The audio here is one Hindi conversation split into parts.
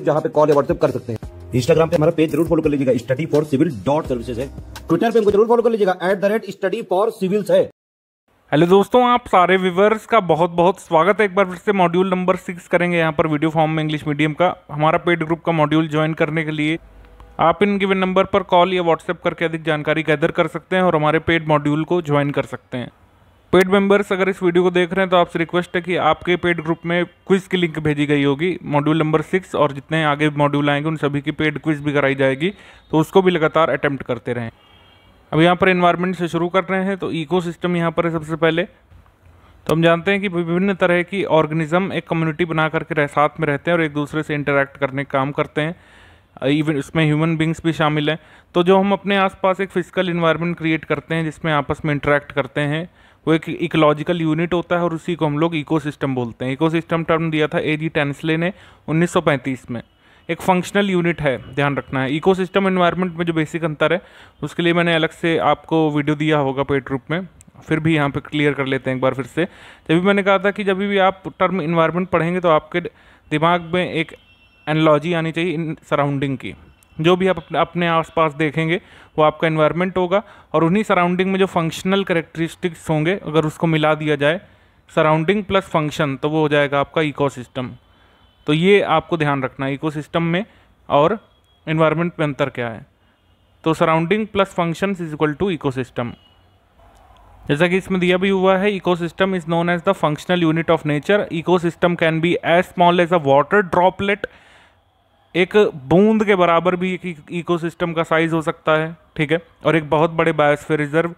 व्हाट्सएप जहाँ पे कॉल या व्हाट्सएप कर सकते हैं इंस्टाग्राम पे हमारा पेज जरूर फॉलो कर लीजिएगा study for civil dot service है ट्विटर पे जरूर फॉलो कर लीजिएगा at the rate study for civils है हेलो दोस्तों आप सारे व्यूवर्स का बहुत बहुत स्वागत है एक बार फिर से मॉड्यूल नंबर सिक्स करेंगे यहाँ पर वीडियो फॉर्म में इंग्लिश मीडियम का हमारा पेड ग्रुप का मॉड्यूल ज्वाइन करने के लिए आप इन गिवन नंबर पर कॉल या व्हाट्सएप करके अधिक जानकारी गैदर कर सकते हैं और हमारे पेड मॉड्यूल को ज्वाइन कर सकते हैं पेड मेंबर्स अगर इस वीडियो को देख रहे हैं तो आपसे रिक्वेस्ट है कि आपके पेड ग्रुप में क्विज की लिंक भेजी गई होगी मॉड्यूल नंबर सिक्स और जितने आगे मॉड्यूल आएंगे उन सभी की पेड क्विज भी कराई जाएगी तो उसको भी लगातार अटैम्प्ट करते रहें अब यहाँ पर इन्वायरमेंट से शुरू कर रहे हैं तो इको सिस्टम यहाँ पर है सबसे पहले तो हम जानते हैं कि विभिन्न तरह की ऑर्गेनिज्म एक कम्युनिटी बना करके रह साथ में रहते हैं और एक दूसरे से इंटरेक्ट करने का काम करते हैं इवन इसमें ह्यूमन बींग्स भी शामिल हैं तो जो हम अपने आसपास एक फिजिकल इन्वायरमेंट क्रिएट करते हैं जिसमें आपस में इंटरेक्ट करते हैं वो एक इकोलॉजिकल यूनिट होता है और उसी को हम लोग इकोसिस्टम बोलते हैं इकोसिस्टम टर्म दिया था ए जी टेंसले ने 1935 में एक फंक्शनल यूनिट है ध्यान रखना है इकोसिस्टम एनवायरनमेंट में जो बेसिक अंतर है उसके लिए मैंने अलग से आपको वीडियो दिया होगा पेट रूप में फिर भी यहाँ पे क्लियर कर लेते हैं एक बार फिर से जब भी मैंने कहा था कि जब भी आप टर्म इन्वायरमेंट पढ़ेंगे तो आपके दिमाग में एक एनलॉजी आनी चाहिए इन सराउंडिंग की जो भी आप अपने अपने आसपास देखेंगे वो आपका इन्वायरमेंट होगा और उन्हीं सराउंडिंग में जो फंक्शनल करेक्टरिस्टिक्स होंगे अगर उसको मिला दिया जाए सराउंडिंग प्लस फंक्शन तो वो हो जाएगा आपका इको तो ये आपको ध्यान रखना है इको में और इन्वायरमेंट में अंतर क्या है तो surrounding plus function is equal to eco जैसा कि इसमें दिया भी हुआ है ecosystem is known as the functional unit of nature system can be as small as a water droplet एक बूंद के बराबर भी एक इकोसिस्टम e- का साइज हो सकता है ठीक है और एक बहुत बड़े बायोस्फीयर रिजर्व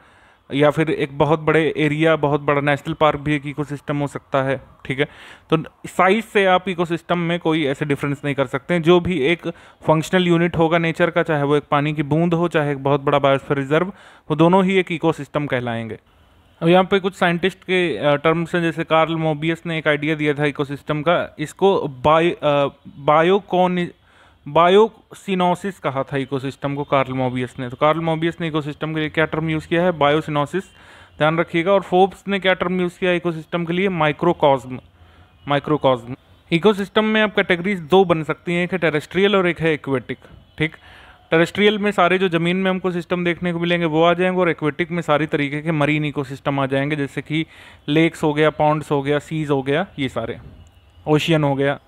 या फिर एक बहुत बड़े एरिया बहुत बड़ा नेशनल पार्क भी एक इको हो सकता है ठीक है तो साइज से आप इको में कोई ऐसे डिफरेंस नहीं कर सकते जो भी एक फंक्शनल यूनिट होगा नेचर का चाहे वो एक पानी की बूंद हो चाहे एक बहुत बड़ा बायोस्फीयर रिजर्व वो दोनों ही एक इको कहलाएंगे अब यहाँ पे कुछ साइंटिस्ट के टर्म्स हैं जैसे कार्ल मोबियस ने एक आइडिया दिया था इकोसिस्टम का इसको बायो बायोकोन बायोसिनोसिस कहा था इकोसिस्टम को कार्ल मोबियस ने तो कार्ल मोबियस ने इकोसिस्टम के लिए क्या टर्म यूज़ किया है बायोसिनोसिस ध्यान रखिएगा और फोर्ब्स ने क्या टर्म यूज़ किया इकोसिस्टम के लिए माइक्रोकॉज्म माइक्रोकॉज्म इकोसिस्टम में अब कैटेगरीज दो बन सकती हैं एक है टेरेस्ट्रियल और एक है एक्वेटिक ठीक टेरेस्ट्रियल में सारे जो ज़मीन में हमको सिस्टम देखने को मिलेंगे वो आ जाएंगे और एक्वेटिक में सारी तरीके के मरीन इकोसिस्टम आ जाएंगे जैसे कि लेक्स हो गया पॉन्ड्स हो गया सीज़ हो गया ये सारे ओशियन हो गया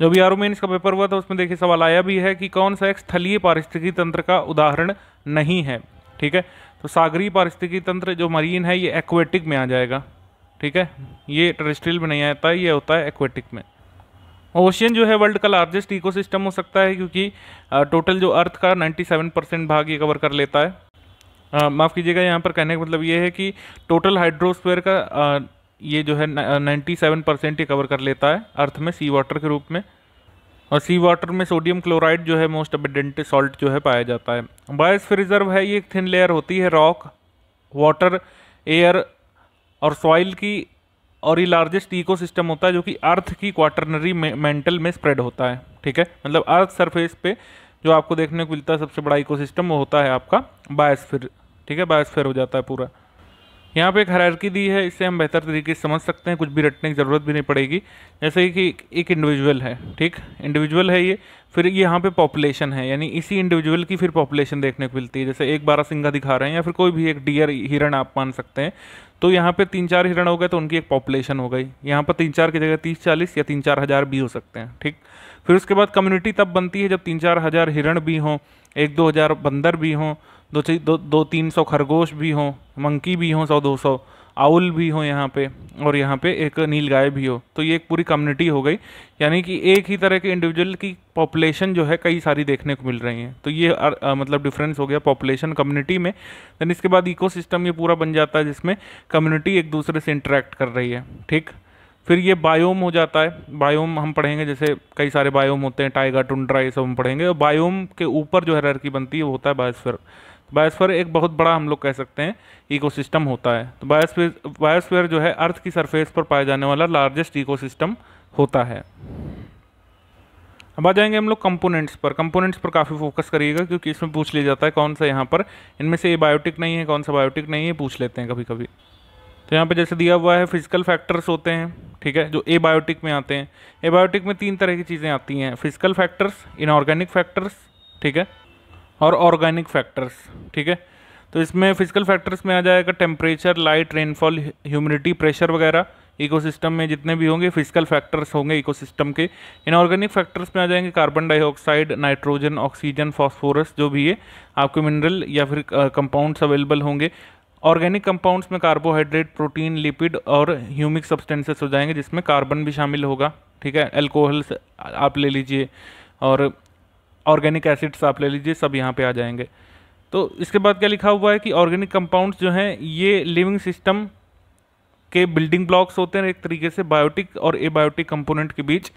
जो भी आरोमेन्स का पेपर हुआ था उसमें देखिए सवाल आया भी है कि कौन सा एक स्थलीय पारिस्थितिकी तंत्र का उदाहरण नहीं है ठीक है तो सागरीय पारिस्थितिकी तंत्र जो मरीन है ये एक्वेटिक में आ जाएगा ठीक है ये टेरेस्ट्रियल में नहीं आता है ये होता है एक्वेटिक में ओशियन जो है वर्ल्ड का लार्जेस्ट इकोसिस्टम हो सकता है क्योंकि टोटल जो अर्थ का 97 परसेंट भाग ये कवर कर लेता है माफ़ कीजिएगा यहाँ पर कहने का मतलब ये है कि टोटल हाइड्रोस्फेयर का ये जो है 97 परसेंट ये कवर कर लेता है अर्थ में सी वाटर के रूप में और सी वाटर में सोडियम क्लोराइड जो है मोस्ट अबेडेंट सॉल्ट जो है पाया जाता है बायोस्फीयर रिजर्व है ये एक थिन लेयर होती है रॉक वाटर एयर और सॉइल की और ये लार्जेस्ट इको होता है जो कि अर्थ की क्वाटरनरी मेंटल में स्प्रेड होता है ठीक है मतलब अर्थ सरफेस पे जो आपको देखने को मिलता है सबसे बड़ा इकोसिस्टम वो होता है आपका बायोस्फीयर ठीक है बायोस्फीयर हो जाता है पूरा यहाँ पे एक हरारकी दी है इससे हम बेहतर तरीके से समझ सकते हैं कुछ भी रटने की ज़रूरत भी नहीं पड़ेगी जैसे कि एक इंडिविजुअल है ठीक इंडिविजुअल है ये फिर यहाँ पे पॉपुलेशन है यानी इसी इंडिविजुअल की फिर पॉपुलेशन देखने को मिलती है जैसे एक बारह सिंगा दिखा रहे हैं या फिर कोई भी एक डियर हिरण आप मान सकते हैं तो यहाँ पे तीन चार हिरण हो गए तो उनकी एक पॉपुलेशन हो गई यहाँ पर तीन चार की जगह तीस चालीस या तीन चार हज़ार भी हो सकते हैं ठीक फिर उसके बाद कम्युनिटी तब बनती है जब तीन चार हज़ार हिरण भी हों एक दो हज़ार बंदर भी हों दो दो दो तीन सौ खरगोश भी हों मंकी भी हों सौ दो सौ आउल भी हो यहाँ पे और यहाँ पे एक नील गाय भी हो तो ये एक पूरी कम्युनिटी हो गई यानी कि एक ही तरह के इंडिविजुअल की पॉपुलेशन जो है कई सारी देखने को मिल रही हैं तो ये आ, आ, मतलब डिफरेंस हो गया पॉपुलेशन कम्युनिटी में देन इसके बाद इकोसिस्टम ये पूरा बन जाता है जिसमें कम्युनिटी एक दूसरे से इंटरेक्ट कर रही है ठीक फिर ये बायोम हो जाता है बायोम हम पढ़ेंगे जैसे कई सारे बायोम होते हैं टाइगर टुंड्रा ये सब हम पढ़ेंगे और बायोम के ऊपर जो हैरकी बनती है वो होता है बायोस्फीयर बायोस्फेयर एक बहुत बड़ा हम लोग कह सकते हैं इकोसिस्टम होता है तो बायोस्फेयर बायोस्फेयर जो है अर्थ की सरफेस पर पाया जाने वाला लार्जेस्ट इकोसिस्टम होता है अब आ जाएंगे हम लोग कंपोनेंट्स पर कंपोनेंट्स पर काफ़ी फोकस करिएगा क्योंकि इसमें पूछ लिया जाता है कौन सा यहाँ पर इनमें से ये बायोटिक नहीं है कौन सा बायोटिक नहीं है पूछ लेते हैं कभी कभी तो यहाँ पर जैसे दिया हुआ है फिजिकल फैक्टर्स होते हैं ठीक है जो ए बायोटिक में आते हैं ए बायोटिक में तीन तरह की चीज़ें आती हैं फिजिकल फैक्टर्स इनऑर्गेनिक फैक्टर्स ठीक है और ऑर्गेनिक फैक्टर्स ठीक है तो इसमें फिजिकल फैक्टर्स में आ जाएगा temperature light rainfall humidity pressure वगैरह इकोसिस्टम में जितने भी होंगे फिजिकल फैक्टर्स होंगे इकोसिस्टम के इन ऑर्गेनिक फैक्टर्स में आ जाएंगे carbon dioxide nitrogen oxygen phosphorus जो भी है आपके मिनरल या फिर कंपाउंड्स अवेलेबल होंगे ऑर्गेनिक कंपाउंड्स में कार्बोहाइड्रेट प्रोटीन लिपिड और ह्यूमिक सब्सटेंसेस हो जाएंगे जिसमें कार्बन भी शामिल होगा ठीक है एल्कोहल्स आप ले लीजिए और ऑर्गेनिक एसिड्स आप ले लीजिए सब यहाँ पे आ जाएंगे तो इसके बाद क्या लिखा हुआ है कि ऑर्गेनिक कंपाउंड्स जो हैं ये लिविंग सिस्टम के बिल्डिंग ब्लॉक्स होते हैं एक तरीके से बायोटिक और एबायोटिक कंपोनेंट के बीच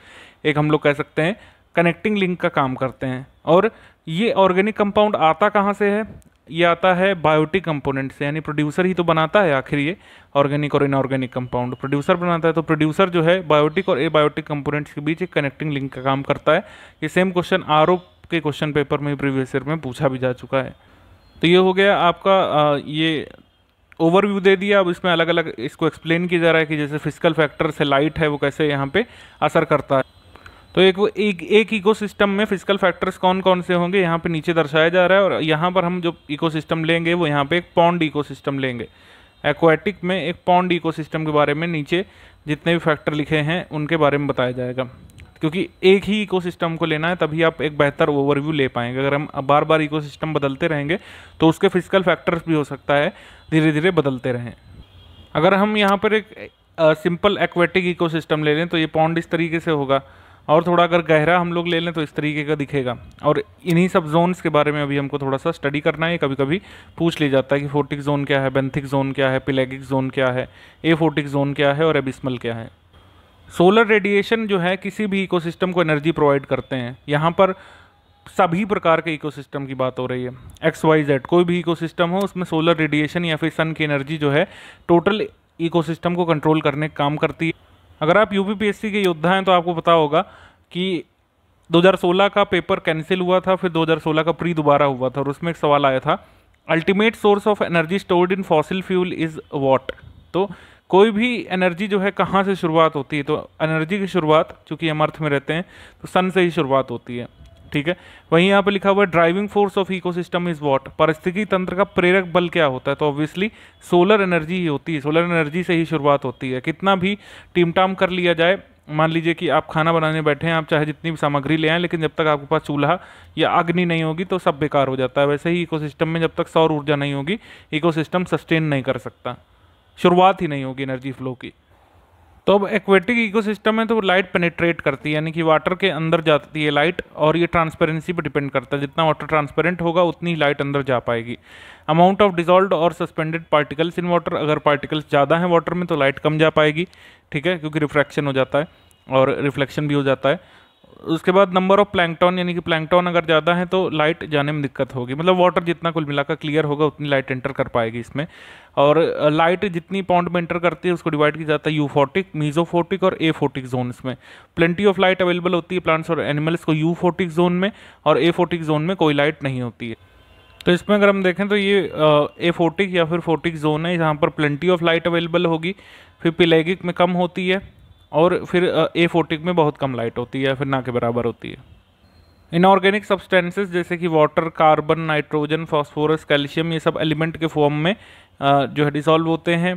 एक हम लोग कह सकते हैं कनेक्टिंग लिंक का काम करते हैं और ये ऑर्गेनिक कंपाउंड आता कहाँ से है ये आता है बायोटिक कंपोनेंट से यानी प्रोड्यूसर ही तो बनाता है आखिर ये ऑर्गेनिक और इनऑर्गेनिक कंपाउंड प्रोड्यूसर बनाता है तो प्रोड्यूसर जो है बायोटिक और ए बायोटिक कंपोनेंट्स के बीच एक कनेक्टिंग लिंक का काम करता है ये सेम क्वेश्चन आर के क्वेश्चन पेपर में प्रीवियस ईयर में पूछा भी जा चुका है तो ये हो गया आपका ये ओवरव्यू दे दिया अब इसमें अलग अलग इसको एक्सप्लेन किया जा रहा है कि जैसे फिजिकल फैक्टर से लाइट है वो कैसे यहाँ पे असर करता है तो एक वो एक एक इकोसिस्टम में फिजिकल फैक्टर्स कौन कौन से होंगे यहाँ पे नीचे दर्शाया जा रहा है और यहाँ पर हम जो इकोसिस्टम लेंगे वो यहाँ पे एक पॉन्ड इकोसिस्टम लेंगे एक्वाटिक में एक पॉन्ड इकोसिस्टम के बारे में नीचे जितने भी फैक्टर लिखे हैं उनके बारे में बताया जाएगा क्योंकि एक ही इको को लेना है तभी आप एक बेहतर ओवरव्यू ले पाएंगे अगर हम बार बार इको बदलते रहेंगे तो उसके फिजिकल फैक्टर्स भी हो सकता है धीरे धीरे बदलते रहें अगर हम यहाँ पर एक सिंपल एक्वेटिक इको ले लें तो ये पॉन्ड इस तरीके से होगा और थोड़ा अगर गहरा हम लोग ले लें तो इस तरीके का दिखेगा और इन्हीं सब जोन्स के बारे में अभी हमको थोड़ा सा स्टडी करना है कभी कभी पूछ लिया जाता है कि फोर्टिक जोन क्या है बेंथिक जोन क्या है पिलेगिक जोन क्या है ए फोर्टिक जोन क्या है और एबिस्मल क्या है सोलर रेडिएशन जो है किसी भी इकोसिस्टम को एनर्जी प्रोवाइड करते हैं यहाँ पर सभी प्रकार के इकोसिस्टम की बात हो रही है एक्स वाई जेड कोई भी इकोसिस्टम हो उसमें सोलर रेडिएशन या फिर सन की एनर्जी जो है टोटल इकोसिस्टम को कंट्रोल करने का काम करती है अगर आप यूपीपीएससी के योद्धा हैं तो आपको पता होगा कि 2016 का पेपर कैंसिल हुआ था फिर 2016 का प्री दोबारा हुआ था और उसमें एक सवाल आया था ultimate source of energy stored in fossil fuel is what तो कोई भी एनर्जी जो है कहाँ से शुरुआत होती है तो एनर्जी की शुरुआत चूँकि हम अर्थ में रहते हैं तो सन से ही शुरुआत होती है ठीक है वहीं यहाँ पे लिखा हुआ है driving force of ecosystem is what परिस्थिति तंत्र का प्रेरक बल क्या होता है तो ऑब्वियसली सोलर एनर्जी ही होती है सोलर एनर्जी से ही शुरुआत होती है कितना भी टिमटाम कर लिया जाए मान लीजिए कि आप खाना बनाने बैठे हैं आप चाहे जितनी भी सामग्री ले आए लेकिन जब तक आपके पास चूल्हा या अग्नि नहीं होगी तो सब बेकार हो जाता है वैसे ही इकोसिस्टम में जब तक सौर ऊर्जा नहीं होगी इकोसिस्टम सस्टेन नहीं कर सकता शुरुआत ही नहीं होगी एनर्जी फ्लो की तो अब एक्वेटिक इकोसिस्टम है तो लाइट पेनिट्रेट करती है यानी कि वाटर के अंदर जाती है लाइट और ये ट्रांसपेरेंसी पर डिपेंड करता है जितना वाटर ट्रांसपेरेंट होगा उतनी ही लाइट अंदर जा पाएगी अमाउंट ऑफ डिजॉल्व और सस्पेंडेड पार्टिकल्स इन वाटर अगर पार्टिकल्स ज़्यादा हैं वाटर में तो लाइट कम जा पाएगी ठीक है क्योंकि रिफ्रैक्शन हो जाता है और रिफ्लेक्शन भी हो जाता है उसके बाद नंबर ऑफ प्लैंकटॉन यानी कि प्लैंकटॉन अगर ज़्यादा है तो लाइट जाने में दिक्कत होगी मतलब वाटर जितना कुल मिलाकर क्लियर होगा उतनी लाइट एंटर कर पाएगी इसमें और लाइट जितनी पॉइंट में एंटर करती है उसको डिवाइड किया जाता है यू मीजो फोर्टिक और ए फोर्टिक जोन में प्लेंटी ऑफ लाइट अवेलेबल होती है प्लांट्स और एनिमल्स को यू फोर्टिक जोन में और ए फोर्टिक जोन में कोई लाइट नहीं होती है तो इसमें अगर हम देखें तो ये ए फोर्टिक या फिर फोर्टिक जोन है जहाँ पर प्लेंटी ऑफ लाइट अवेलेबल होगी फिर पिलेगिक में कम होती है और फिर ए फोर्टिक में बहुत कम लाइट होती है फिर ना के बराबर होती है इनऑर्गेनिक सब्सटेंसेस जैसे कि water carbon nitrogen phosphorus calcium ये सब एलिमेंट के फॉर्म में जो है डिसॉल्व होते हैं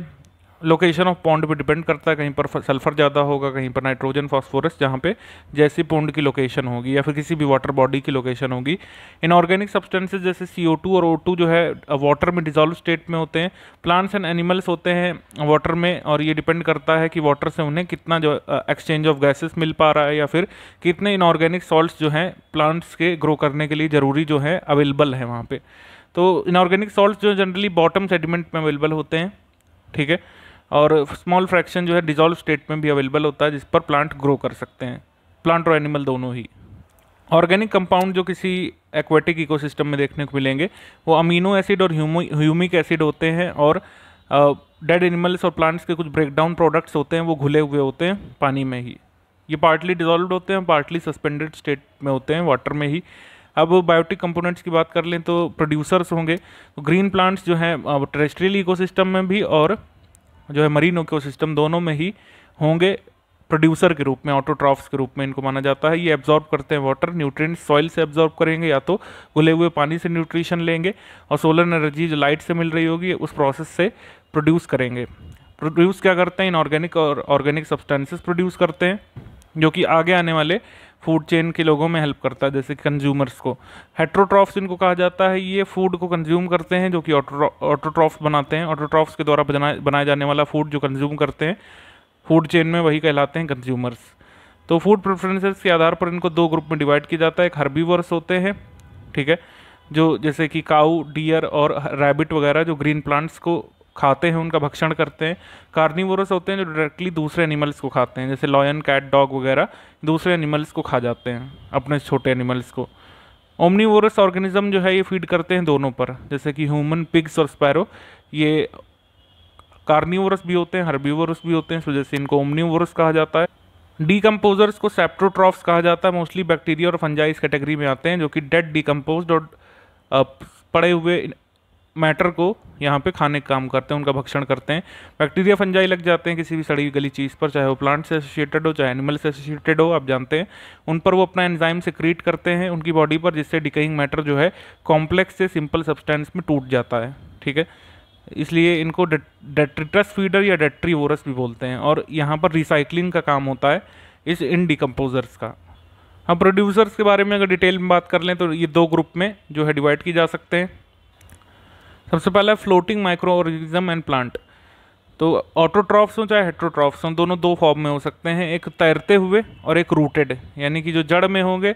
लोकेशन ऑफ पॉन्ड पे डिपेंड करता है कहीं पर सल्फर ज़्यादा होगा कहीं पर नाइट्रोजन फॉस्फोरस जहाँ पे जैसी पॉन्ड की लोकेशन होगी या फिर किसी भी वाटर बॉडी की लोकेशन होगी इनऑर्गेनिक सब्सटेंसेज जैसे सी और ओ जो है वाटर में डिजॉल्व स्टेट में होते हैं प्लांट्स एंड एनिमल्स होते हैं वाटर में और ये डिपेंड करता है कि वाटर से उन्हें कितना जो एक्सचेंज ऑफ गैसेस मिल पा रहा है या फिर कितने इनऑर्गेनिक सॉल्ट जो हैं प्लांट्स के ग्रो करने के लिए ज़रूरी जो है अवेलेबल है वहाँ पर तो इनऑर्गेनिक सॉल्ट जो जनरली बॉटम सेडिमेंट में अवेलेबल होते हैं ठीक है और स्मॉल फ्रैक्शन जो है डिजॉल्व स्टेट में भी अवेलेबल होता है जिस पर प्लांट ग्रो कर सकते हैं प्लांट और एनिमल दोनों ही ऑर्गेनिक कंपाउंड जो किसी एक्वेटिक इकोसिस्टम में देखने को मिलेंगे वो अमीनो एसिड और ह्यूमिक एसिड होते हैं और डेड एनिमल्स और प्लांट्स के कुछ ब्रेकडाउन प्रोडक्ट्स होते हैं वो घुले हुए होते हैं पानी में ही ये पार्टली डिजॉल्व होते हैं पार्टली सस्पेंडेड स्टेट में होते हैं वाटर में ही अब बायोटिक कंपोनेंट्स की बात कर लें तो प्रोड्यूसर्स होंगे तो ग्रीन प्लांट्स जो हैं टेरेस्ट्रियल इकोसिस्टम में भी और जो है मरीन इकोसिस्टम दोनों में ही होंगे प्रोड्यूसर के रूप में ऑटोट्रॉफ्स के रूप में इनको माना जाता है ये एब्जॉर्ब करते हैं वाटर न्यूट्रिएंट्स सॉइल से एब्जॉर्ब करेंगे या तो घुले हुए पानी से न्यूट्रिशन लेंगे और सोलर एनर्जी जो लाइट से मिल रही होगी उस प्रोसेस से प्रोड्यूस करेंगे प्रोड्यूस क्या करते हैं इन ऑर्गेनिक और ऑर्गेनिक सब्सटेंसेस प्रोड्यूस करते हैं जो कि आगे आने वाले फूड चेन के लोगों में हेल्प करता है जैसे कंज्यूमर्स को हेट्रोट्रॉफ्स इनको कहा जाता है ये फूड को कंज्यूम करते हैं जो कि ऑटोट्रॉफ्स बनाते हैं ऑटोट्रॉफ्स के द्वारा बनाया जाने वाला फूड जो कंज्यूम करते हैं फूड चेन में वही कहलाते हैं कंज्यूमर्स तो फूड प्रेफरेंसेस के आधार पर इनको दो ग्रुप में डिवाइड किया जाता है एक हर्बीवर्स होते हैं ठीक है जो जैसे कि काऊ डियर और रैबिट वगैरह जो ग्रीन प्लांट्स को खाते हैं उनका भक्षण करते हैं कार्निवोरस होते हैं जो डायरेक्टली दूसरे एनिमल्स को खाते हैं जैसे लॉयन कैट डॉग वगैरह दूसरे एनिमल्स को खा जाते हैं अपने छोटे एनिमल्स को ओमनीवोरस ऑर्गेनिज्म जो है ये फीड करते हैं दोनों पर जैसे कि ह्यूमन पिग्स और स्पैरो ये कार्निवोरस भी होते हैं हर्बीवोरस भी होते हैं इस वजह से इनको ओमनीवोरस कहा जाता है डीकम्पोजर्स को सेप्टोट्रॉफ्स कहा जाता है मोस्टली बैक्टीरिया और फंजाइस कैटेगरी में आते हैं जो कि डेड डीकम्पोज और पड़े हुए मैटर को यहाँ पे खाने का काम करते हैं उनका भक्षण करते हैं बैक्टीरिया फंजाई लग जाते हैं किसी भी सड़ी गली चीज़ पर चाहे वो प्लांट से एसोसिएटेड हो चाहे एनिमल से एसोसिएटेड हो आप जानते हैं उन पर वो अपना एंजाइम से क्रिएट करते हैं उनकी बॉडी पर जिससे डिकेइंग मैटर जो है कॉम्प्लेक्स से सिंपल सब्सटेंस में टूट जाता है ठीक है इसलिए इनको डेट्रिटस फीडर या डेट्रीवोरस भी बोलते हैं और यहाँ पर रिसाइकलिंग का काम होता है इस इन डिकम्पोजर्स का हम प्रोड्यूसर्स के बारे में अगर डिटेल में बात कर लें तो ये दो ग्रुप में जो है डिवाइड किए जा सकते हैं सबसे पहला floating microorganism and plant तो ऑटोट्रॉफ्स हों चाहे हेट्रोट्रॉफ्स हों दोनों दो फॉर्म में हो सकते हैं एक तैरते हुए और एक रूटेड यानी कि जो जड़ में होंगे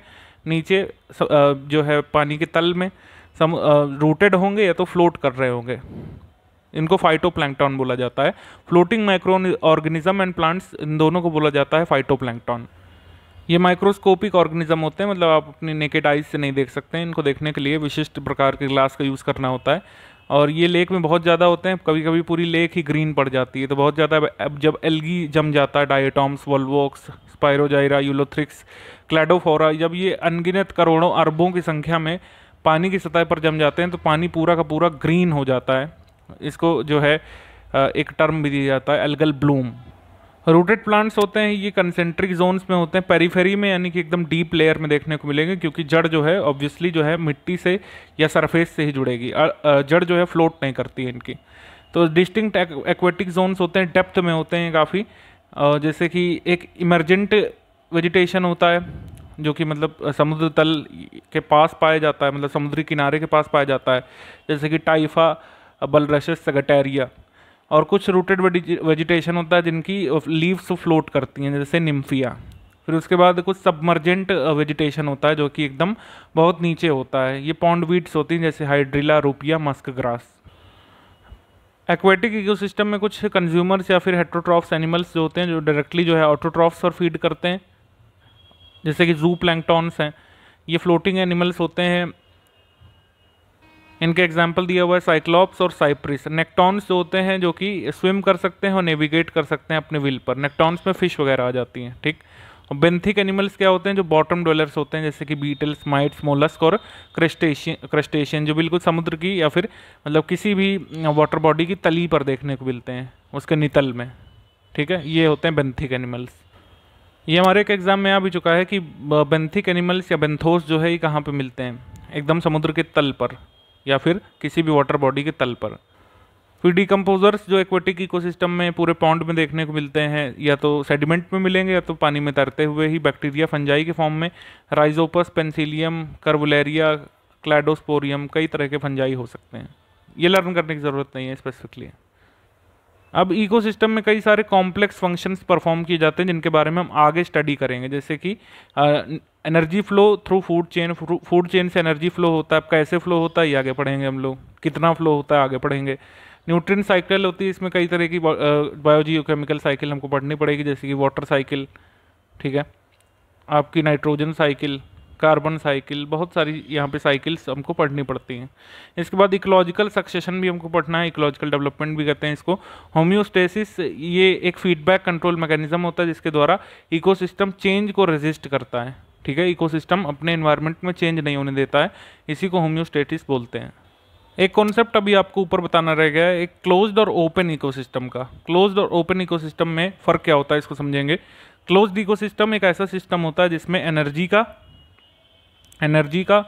नीचे जो है पानी के तल में सम रूटेड होंगे या तो फ्लोट कर रहे होंगे इनको फाइटो बोला जाता है floating microorganism and plants इन दोनों को बोला जाता है फाइटो ये माइक्रोस्कोपिक ऑर्गेनिज्म होते हैं मतलब आप अपनी नेकेड आइज से नहीं देख सकते हैं इनको देखने के लिए विशिष्ट प्रकार के ग्लास का यूज़ करना होता है और ये लेक में बहुत ज़्यादा होते हैं कभी कभी पूरी लेक ही ग्रीन पड़ जाती है तो बहुत ज़्यादा अब जब एल्गी जम जाता है diatoms volvox spirogyra ulothrix cladophora जब ये अनगिनत करोड़ों अरबों की संख्या में पानी की सतह पर जम जाते हैं तो पानी पूरा का पूरा ग्रीन हो जाता है इसको जो है एक टर्म भी दिया जाता है एल्गल ब्लूम रूटेड प्लांट्स होते हैं ये कंसेंट्रिक जोन्स में होते हैं पेरीफेरी में यानी कि एकदम डीप लेयर में देखने को मिलेंगे क्योंकि जड़ जो है ऑब्वियसली जो है मिट्टी से या सरफेस से ही जुड़ेगी जड़ जो है फ्लोट नहीं करती है इनकी तो डिस्टिंक्ट एक्वेटिक जोन्स होते हैं डेप्थ में होते हैं काफ़ी जैसे कि एक इमरजेंट वेजिटेशन होता है जो कि मतलब समुद्र तल के पास पाया जाता है मतलब समुद्री किनारे के पास पाया जाता है जैसे कि टाइफा बलरशस सगटेरिया और कुछ रूटेड वेजिटेशन होता है जिनकी लीव्स फ्लोट करती हैं जैसे निम्फिया फिर उसके बाद कुछ सबमर्जेंट वेजिटेशन होता है जो कि एकदम बहुत नीचे होता है ये पॉन्ड वीड्स होती हैं जैसे हाइड्रिला रूपिया मस्क ग्रास एक्वेटिक इकोसिस्टम में कुछ कंज्यूमर्स या फिर हेट्रोट्रॉफ्स एनिमल्स जो होते हैं जो डायरेक्टली जो है ऑटोट्रॉफ्स और फीड करते हैं जैसे कि जू प्लैंगटॉन्स हैं ये फ्लोटिंग एनिमल्स होते हैं इनके एग्जाम्पल दिया हुआ है साइक्लॉप्स और साइप्रिस नेक्टॉन्स जो होते हैं जो कि स्विम कर सकते हैं और नेविगेट कर सकते हैं अपने व्हील पर नेक्टॉन्स में फिश वगैरह आ जाती हैं ठीक और बेंथिक एनिमल्स क्या होते हैं जो बॉटम डोलर्स होते हैं जैसे कि बीटल्स माइट्स मोलस्क और क्रस्टेशियन क्रस्टेशियन जो बिल्कुल समुद्र की या फिर मतलब किसी भी वाटर बॉडी की तली पर देखने को मिलते हैं उसके नितल में ठीक है ये होते हैं बेंथिक एनिमल्स ये हमारे एक एग्ज़ाम में आ भी चुका है कि बेंथिक एनिमल्स या बेंथोस जो है ये कहाँ पर मिलते हैं एकदम समुद्र के तल पर या फिर किसी भी वाटर बॉडी के तल पर फिर डिकम्पोजर्स जो एक्वेटिक इकोसिस्टम में पूरे पॉन्ड में देखने को मिलते हैं या तो सेडिमेंट में मिलेंगे या तो पानी में तैरते हुए ही बैक्टीरिया फंजाई के फॉर्म में राइजोपस पेंसिलियम कर्वलेरिया क्लैडोस्पोरियम कई तरह के फंजाई हो सकते हैं ये लर्न करने की ज़रूरत नहीं है स्पेसिफिकली अब इकोसिस्टम में कई सारे कॉम्प्लेक्स फंक्शंस परफॉर्म किए जाते हैं जिनके बारे में हम आगे स्टडी करेंगे जैसे कि energy flow through food chain food chain से एनर्जी फ्लो होता है आपका कैसे फ्लो होता है ये आगे पढ़ेंगे हम लोग कितना फ्लो होता है आगे पढ़ेंगे न्यूट्रिएंट साइकिल होती है इसमें कई तरह की बायोजियो केमिकल साइकिल हमको पढ़नी पड़ेगी जैसे कि वाटर साइकिल ठीक है आपकी नाइट्रोजन साइकिल कार्बन साइकिल बहुत सारी यहाँ पे साइकिल्स हमको पढ़नी पड़ती हैं इसके बाद इकोलॉजिकल सक्सेशन भी हमको पढ़ना है इकोलॉजिकल डेवलपमेंट भी कहते हैं इसको होम्योस्टेसिस ये एक फीडबैक कंट्रोल मैकेनिज्म होता है जिसके द्वारा इकोसिस्टम चेंज को रेजिस्ट करता है ठीक है इकोसिस्टम अपने इन्वायरमेंट में चेंज नहीं होने देता है इसी को होम्योस्टेटिस बोलते हैं एक कॉन्सेप्ट अभी आपको ऊपर बताना रह गया है एक क्लोज्ड और ओपन इकोसिस्टम का क्लोज्ड और ओपन इकोसिस्टम में फ़र्क क्या होता है इसको समझेंगे क्लोज्ड इकोसिस्टम एक ऐसा सिस्टम होता है जिसमें एनर्जी का एनर्जी का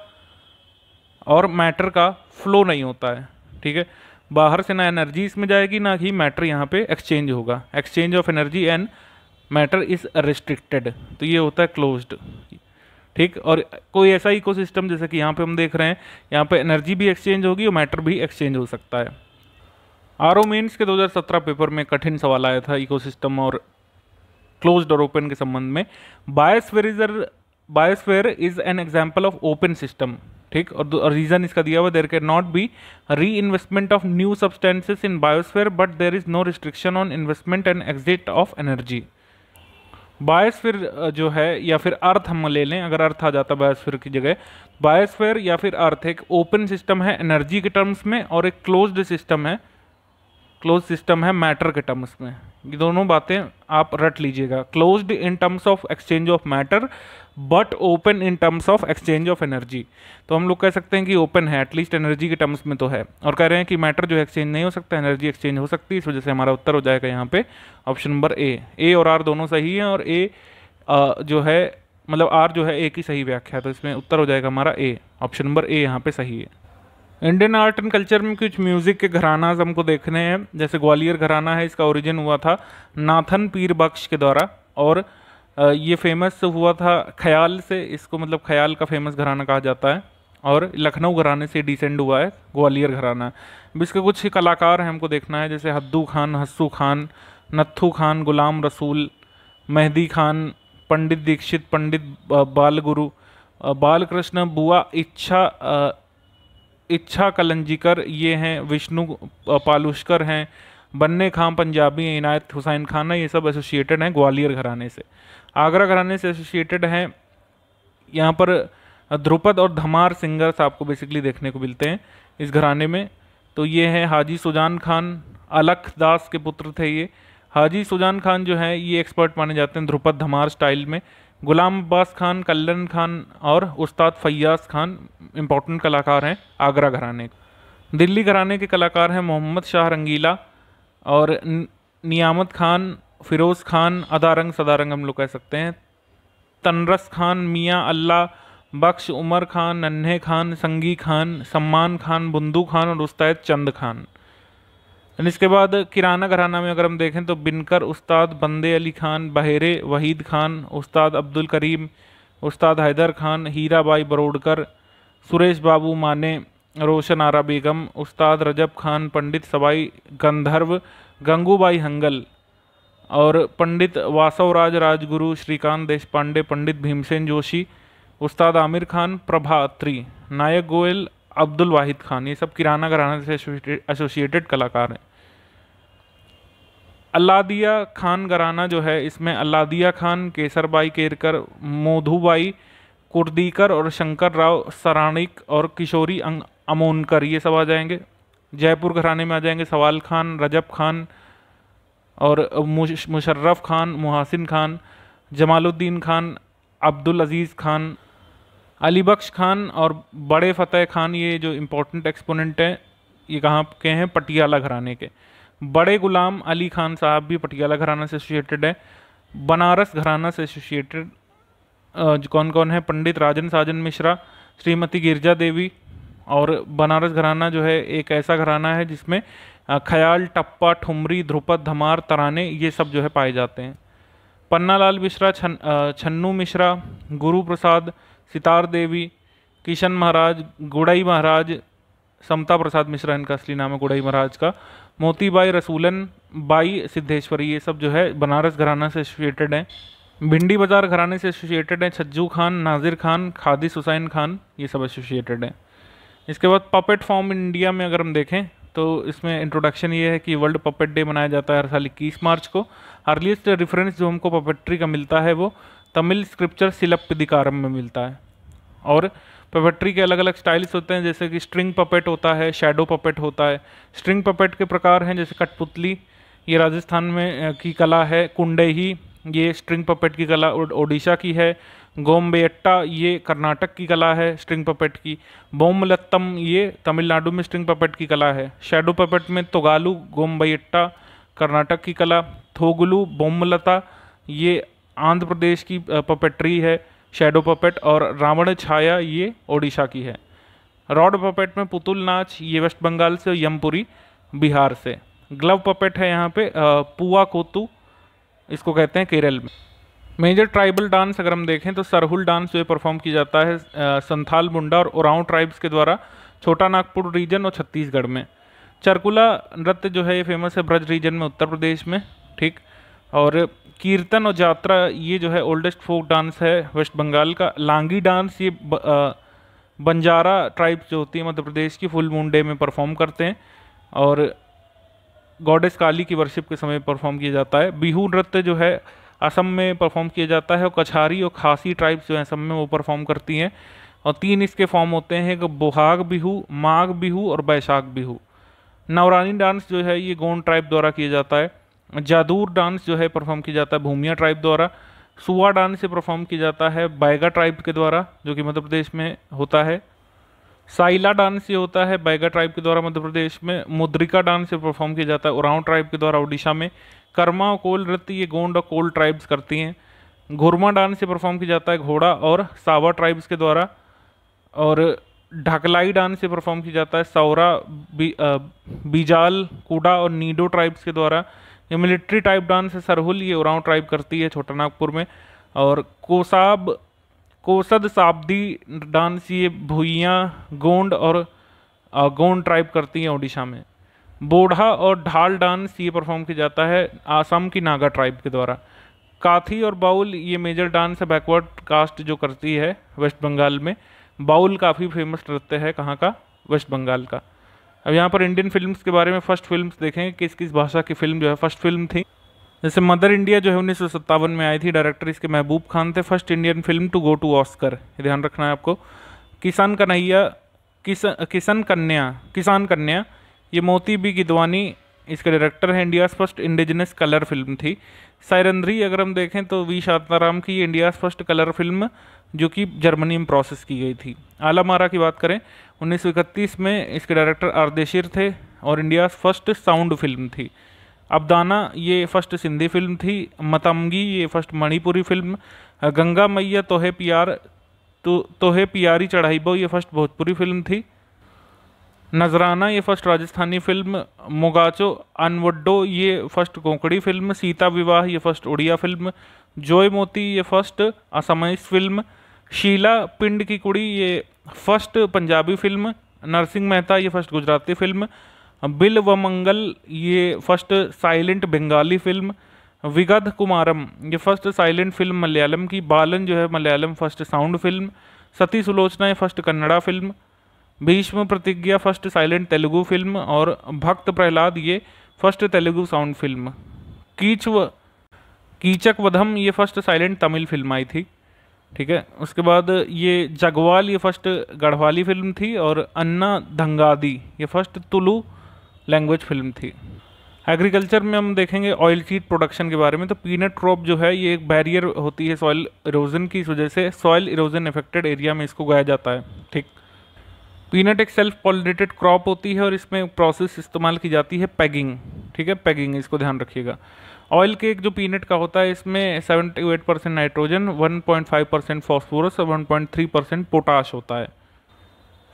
और मैटर का फ्लो नहीं होता है ठीक है बाहर से ना एनर्जी इसमें जाएगी ना ही मैटर यहाँ पर एक्सचेंज होगा exchange of energy and matter is restricted तो ये होता है क्लोज्ड ठीक और कोई ऐसा इकोसिस्टम जैसे कि यहाँ पे हम देख रहे हैं यहाँ पे एनर्जी भी एक्सचेंज होगी और मैटर भी एक्सचेंज हो सकता है आर ओ मीन्स के 2017 पेपर में कठिन सवाल आया था इकोसिस्टम और क्लोज और ओपन के संबंध में biosphere is biosphere is an example of open system ठीक और रीज़न इसका दिया हुआ there cannot be reinvestment of new substances in biosphere but there is no restriction on investment and exit of energy biosphere जो है या फिर अर्थ हम ले लें अगर अर्थ आ जाता बायोस्फीयर की जगह बायोस्फीयर या फिर अर्थ एक ओपन सिस्टम है एनर्जी के टर्म्स में और एक क्लोज्ड सिस्टम है क्लोज सिस्टम है मैटर के टर्म्स में ये दोनों बातें आप रट लीजिएगा closed in terms of exchange of matter but open in terms of exchange of energy तो हम लोग कह सकते हैं कि ओपन है एटलीस्ट एनर्जी के टर्म्स में तो है और कह रहे हैं कि मैटर जो है एक्सचेंज नहीं हो सकता एनर्जी एक्सचेंज हो सकती है इस वजह से हमारा उत्तर हो जाएगा यहाँ पे ऑप्शन नंबर ए ए और आर दोनों सही हैं और ए जो है मतलब आर जो है ए की सही व्याख्या तो इसमें उत्तर हो जाएगा हमारा ए ऑप्शन नंबर ए यहाँ पे सही है इंडियन आर्ट एंड कल्चर में कुछ म्यूज़िक के घरानाज हमको देखने हैं जैसे ग्वालियर घराना है इसका ओरिजिन हुआ था नाथन पीर बख्श के द्वारा और ये फेमस हुआ था ख्याल से इसको मतलब ख्याल का फेमस घराना कहा जाता है और लखनऊ घराने से डिसेंड हुआ है ग्वालियर घराना इसके कुछ कलाकार हैं हमको देखना है जैसे हद्दू खान हस्सू खान नत्थू खान गुलाम रसूल मेहदी खान पंडित दीक्षित पंडित बाल गुरु बालकृष्ण बुआ इच्छा इच्छा कलंजीकर ये हैं विष्णु पालुष्कर हैं बन्ने खां पंजाबी हैं इनायत हुसैन खान है ये सब एसोसिएटेड हैं ग्वालियर घराने से आगरा घराने से एसोसिएटेड हैं यहाँ पर ध्रुपद और धमार सिंगर्स आपको बेसिकली देखने को मिलते हैं इस घराने में तो ये हैं हाजी सुजान खान अलख दास के पुत्र थे ये हाजी सुजान खान जो है ये एक्सपर्ट माने जाते हैं ध्रुपद धमार स्टाइल में गुलाम अब्बास खान कल्लन खान और उस्ताद फैयाज खान इम्पोर्टेंट कलाकार हैं आगरा घराने दिल्ली घराने के कलाकार हैं मोहम्मद शाह रंगीला और नियामत खान फिरोज़ खान अदारंग सदारंग हम लोग कह सकते हैं तनरस खान मियाँ अल्लाह बख्श उमर खान नन्हे खान संगी खान सम्मान खान बुंदू खान और उस्ताद चंद खान एंड इसके बाद किराना घराना में अगर हम देखें तो बिनकर उस्ताद बंदे अली खान बहेरे वहीद खान उस्ताद अब्दुल करीम उस्ताद हैदर खान हीराबाई बरोडकर सुरेश बाबू माने रोशन आरा बेगम उस्ताद रजब खान पंडित सबाई गंधर्व गंगूबाई हंगल और पंडित वासवराज राजगुरु श्रीकांत देशपांडे पंडित भीमसेन जोशी उस्ताद आमिर खान प्रभात्री नायक गोयल अब्दुल वाहिद खान ये सब किराना घराना से एसोसिएटेड कलाकार हैं अल्लादिया खान घराना जो है इसमें अल्लादिया खान केसरबाई केरकर मोधुबाई कुर्दीकर और शंकर राव सराणिक और किशोरी अमोनकर ये सब आ जाएंगे जयपुर घराने में आ जाएंगे सवाल खान रजब खान और मुशर्रफ खान मुहासिन खान जमालुद्दीन खान अब्दुल अजीज़ खान अलीबख्श खान और बड़े फ़तेह खान ये जो इम्पोर्टेंट एक्सपोनेंट हैं ये कहाँ के हैं पटियाला घराने के बड़े गुलाम अली खान साहब भी पटियाला घराना से एसोसिएटेड है बनारस घराना से एसोसिएटेड कौन कौन है पंडित राजन साजन मिश्रा श्रीमती गिरजा देवी और बनारस घराना जो है एक ऐसा घराना है जिसमें ख्याल टप्पा ठुमरी ध्रुपद धमार तराने ये सब जो है पाए जाते हैं पन्नालाल मिश्रा छन छन्नू मिश्रा गुरु प्रसाद सितार देवी किशन महाराज गुड़ई महाराज समता प्रसाद मिश्रा इनका असली नाम है गुड़ई महाराज का मोती बाई रसूलन बाई सिद्धेश्वरी ये सब जो है बनारस घराना से एसोसिएटेड हैं भिंडी बाजार घराने से एसोसिएटेड हैं छज्जू खान नाजिर खान खादिस हुसैन खान ये सब एसोसिएटेड हैं इसके बाद पपेट फॉर्म इंडिया में अगर हम देखें तो इसमें इंट्रोडक्शन ये है कि वर्ल्ड पपेट डे मनाया जाता है हर साल इक्कीस मार्च को अर्लीस्ट रेफरेंस जो हमको पपेट्री का मिलता है वो तमिल स्क्रिप्चर सिलप्पदिकारम में मिलता है और पपेट्री के अलग अलग स्टाइल्स होते हैं जैसे कि स्ट्रिंग पपेट होता है शेडो पपेट होता है स्ट्रिंग पपेट के प्रकार हैं जैसे कठपुतली ये राजस्थान में की कला है कुंडे ही ये स्ट्रिंग पपेट की कला ओडिशा की है गोम्बेट्टा ये कर्नाटक की कला है स्ट्रिंग पपेट की बोमलत्तम ये तमिलनाडु में स्ट्रिंग पपेट की कला है शेडो पपेट में तोगालू गोम्बेट्टा कर्नाटक की कला थोगलू बोमलता ये आंध्र प्रदेश की पपेट्री है शेडो पपेट और रावण छाया ये ओडिशा की है रॉड पपेट में पुतुल नाच ये वेस्ट बंगाल से यमपुरी बिहार से ग्लव पपेट है यहाँ पे पुआ कोतु इसको कहते हैं केरल में मेजर ट्राइबल डांस अगर हम देखें तो सरहुल डांस जो परफॉर्म किया जाता है संथाल मुंडा और उराव ट्राइब्स के द्वारा छोटा नागपुर रीजन और छत्तीसगढ़ में चरकुला नृत्य जो है ये फेमस है ब्रज रीजन में उत्तर प्रदेश में ठीक और कीर्तन और यात्रा ये जो है ओल्डेस्ट फोक डांस है वेस्ट बंगाल का लांगी डांस ये ब, आ, बंजारा ट्राइब जो होती है मध्य प्रदेश की फुल मून डे में परफॉर्म करते हैं और गॉडेस काली की वर्शिप के समय परफॉर्म किया जाता है बिहू नृत्य जो है असम में परफॉर्म किया जाता है और कछारी और खासी ट्राइब्स जो हैं असम में वो परफॉर्म करती हैं और तीन इसके फॉर्म होते हैं एक बोहाग बिहू माघ बिहू और बैशाख बिहू नवरानी डांस जो है ये गोंड ट्राइब द्वारा किया जाता है जादूर डांस जो है परफॉर्म किया जाता है भूमिया ट्राइब द्वारा सुआ डांस से परफॉर्म किया जाता है बैगा ट्राइब के द्वारा जो कि मध्य प्रदेश में होता है साइला डांस ये होता है बैगा ट्राइब के द्वारा मध्य प्रदेश में मुद्रिका डांस से परफॉर्म किया जाता है उराव ट्राइब के द्वारा उड़ीसा में कर्मा और कोल नृत्य ये गोंड और कोल ट्राइब्स करती हैं घुरमा डांस से परफॉर्म किया जाता है घोड़ा और सावा ट्राइब्स के द्वारा और ढकलाई डांस से परफॉर्म किया जाता है सौरा बी, बीजाल कूडा और नीडो ट्राइब्स के द्वारा ये मिलिट्री टाइप डांस है सरहुल ये उराव ट्राइब करती है छोटा नागपुर में और कोसाब कोसद साब्दी डांस ये भूया गोंड और गोंड ट्राइब करती हैं ओडिशा में बोढ़ा और ढाल डांस ये परफॉर्म किया जाता है आसाम की नागा ट्राइब के द्वारा काथी और बाउल ये मेजर डांस है बैकवर्ड कास्ट जो करती है वेस्ट बंगाल में बाउल काफ़ी फेमस नृत्य है कहाँ का वेस्ट बंगाल का अब यहाँ पर इंडियन फिल्म्स के बारे में फर्स्ट फिल्म्स देखें किस किस भाषा की फिल्म जो है फर्स्ट फिल्म थी जैसे मदर इंडिया जो है उन्नीस में आई थी डायरेक्टर इसके महबूब खान थे first Indian film to go to Oscar ध्यान रखना है आपको किसान कन्हैया किस किसान कन्या किसान कन्या ये मोती बी गिदवानी इसके डायरेक्टर हैं India's first indigenous colour film थी सायरंद्री अगर हम देखें तो वी शांताराम की इंडियाज़ फर्स्ट कलर फिल्म जो कि जर्मनी में प्रोसेस की गई थी आला मारा की बात करें उन्नीस में इसके डायरेक्टर आरदेशिर थे और इंडियाज़ फर्स्ट साउंड फिल्म थी अबदाना ये फर्स्ट सिंधी फिल्म थी मतमगी ये फर्स्ट मणिपुरी फिल्म गंगा मैया तोहे प्यार तो तोहे प्यारी चढ़ाई बो ये फर्स्ट भोजपुरी फिल्म थी नजराना ये फर्स्ट राजस्थानी फिल्म मोगाचो अनवड्डो ये फर्स्ट कोंकड़ी फिल्म सीता विवाह ये फर्स्ट उड़िया फिल्म जोय मोती ये फर्स्ट असमयस फिल्म शीला पिंड की कुड़ी ये फर्स्ट पंजाबी फिल्म नरसिंह मेहता ये first Gujarati film Bilwamangal ये first silent Bengali film Vigathakumaran ये फर्स्ट साइलेंट फिल्म मलयालम की बालन जो है Malayalam first sound film Sati Sulochana ये फर्स्ट कन्नड़ा फिल्म भीष्म प्रतिज्ञा फर्स्ट साइलेंट तेलुगु फिल्म और भक्त प्रहलाद ये फर्स्ट तेलुगु साउंड फिल्म कीचव कीचक वधम ये फर्स्ट साइलेंट तमिल फिल्म आई थी ठीक है उसके बाद ये जगवाल ये फर्स्ट गढ़वाली फिल्म थी और अन्ना धंगादी ये फर्स्ट तुलु लैंग्वेज फिल्म थी एग्रीकल्चर में हम देखेंगे ऑयल सीड प्रोडक्शन के बारे में तो पीनट क्रॉप जो है ये एक बैरियर होती है सॉइल इरोजन की इस वजह से सॉइल इरोजन इफेक्टेड एरिया में इसको उगाया जाता है ठीक पीनट एक सेल्फ पॉलिनेटेड क्रॉप होती है और इसमें प्रोसेस इस्तेमाल की जाती है पैगिंग ठीक है पैगिंग इसको ध्यान रखिएगा ऑयल केक जो पीनट का होता है इसमें seven eight percent nitrogen one point five percent phosphorus और one point three percent potash होता है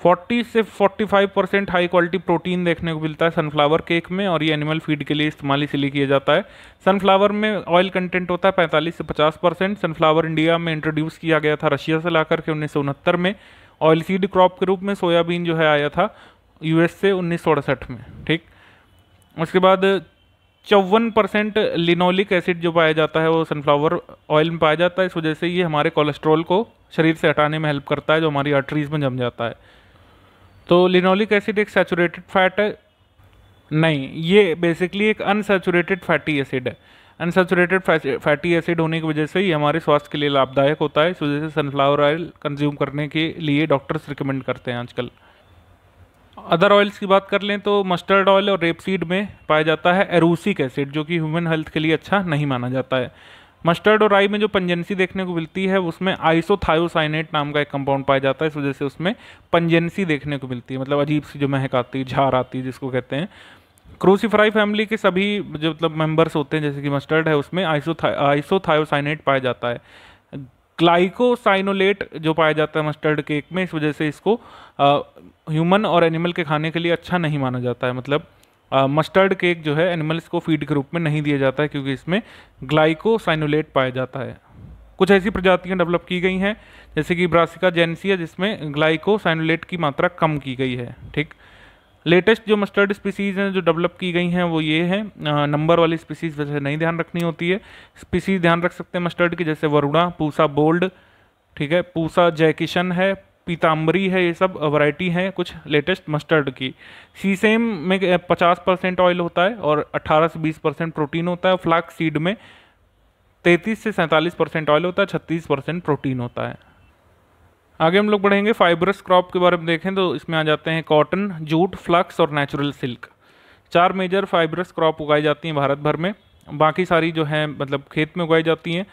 फोर्टी से forty five percent high quality protein देखने को मिलता है सनफ्लावर केक में और ये एनिमल फीड के लिए इस्तेमाल इसीलिए किया जाता है सनफ्लावर में ऑयल कंटेंट होता है पैंतालीस से पचास परसेंट सनफ्लावर इंडिया में इंट्रोड्यूस किया गया था रशिया से ला करके उन्नीस सौ उनहत्तर में ऑयल सीड क्रॉप के रूप में सोयाबीन जो है आया था यूएस से उन्नीस में ठीक उसके बाद चौवन परसेंट लिनोलिक एसिड जो पाया जाता है वो सनफ्लावर ऑयल में पाया जाता है इस वजह से ये हमारे कोलेस्ट्रॉल को शरीर से हटाने में हेल्प करता है जो हमारी आर्टरीज में जम जाता है तो लिनोलिक एसिड एक सैचुरेटेड फैट है नहीं ये बेसिकली एक अनसेचुरेटेड फैटी एसिड है अनसेचुरेटेड फैटी एसिड होने की वजह से ये हमारे स्वास्थ्य के लिए लाभदायक होता है इस वजह से सनफ्लावर ऑयल कंज्यूम करने के लिए डॉक्टर्स रिकमेंड करते हैं आजकल अदर ऑयल्स की बात कर लें तो मस्टर्ड ऑयल और रेपसीड में पाया जाता है एरूसिक एसिड जो कि ह्यूमन हेल्थ के लिए अच्छा नहीं माना जाता है मस्टर्ड और राई में जो पंजेंसी देखने को मिलती है उसमें आइसोथायोसाइनेट नाम का एक कंपाउंड पाया जाता है इस वजह से उसमें पंजेंसी देखने को मिलती है मतलब अजीब सी जो महक आती है झार आती है जिसको कहते हैं क्रूसीफ्राई फैमिली के सभी जो मतलब मेंबर्स होते हैं जैसे कि मस्टर्ड है उसमें आइसोथायोसाइनेट पाया जाता है ग्लाइकोसाइनोलेट जो पाया जाता है मस्टर्ड केक में इस वजह से इसको ह्यूमन और एनिमल के खाने के लिए अच्छा नहीं माना जाता है मतलब मस्टर्ड केक जो है एनिमल्स को फीड के रूप में नहीं दिया जाता है क्योंकि इसमें ग्लाइकोसाइनोलेट पाया जाता है कुछ ऐसी प्रजातियां डेवलप की गई हैं जैसे कि ब्रासिका जेनसिया जिसमें ग्लाइकोसाइनोलेट की मात्रा कम की गई है ठीक लेटेस्ट जो मस्टर्ड स्पीसीज़ हैं जो डेवलप की गई हैं वो ये है नंबर वाली स्पीसीज़ वैसे नहीं ध्यान रखनी होती है स्पीसीज़ ध्यान रख सकते हैं मस्टर्ड की जैसे वरुणा पूसा बोल्ड ठीक है पूसा जयकिशन है पीताम्बरी है ये सब वैरायटी हैं कुछ लेटेस्ट मस्टर्ड की सी सेम में 50 परसेंट ऑयल होता है और 18 से 20 परसेंट प्रोटीन होता है फ्लैक्स सीड में 33 से 47 परसेंट ऑयल होता है 36 परसेंट प्रोटीन होता है आगे हम लोग बढ़ेंगे फाइबरस क्रॉप के बारे में देखें तो इसमें आ जाते हैं कॉटन जूट फ्लक्स और नेचुरल सिल्क चार मेजर फाइबरस क्रॉप उगाई जाती हैं भारत भर में बाकी सारी जो है मतलब खेत में उगाई जाती हैं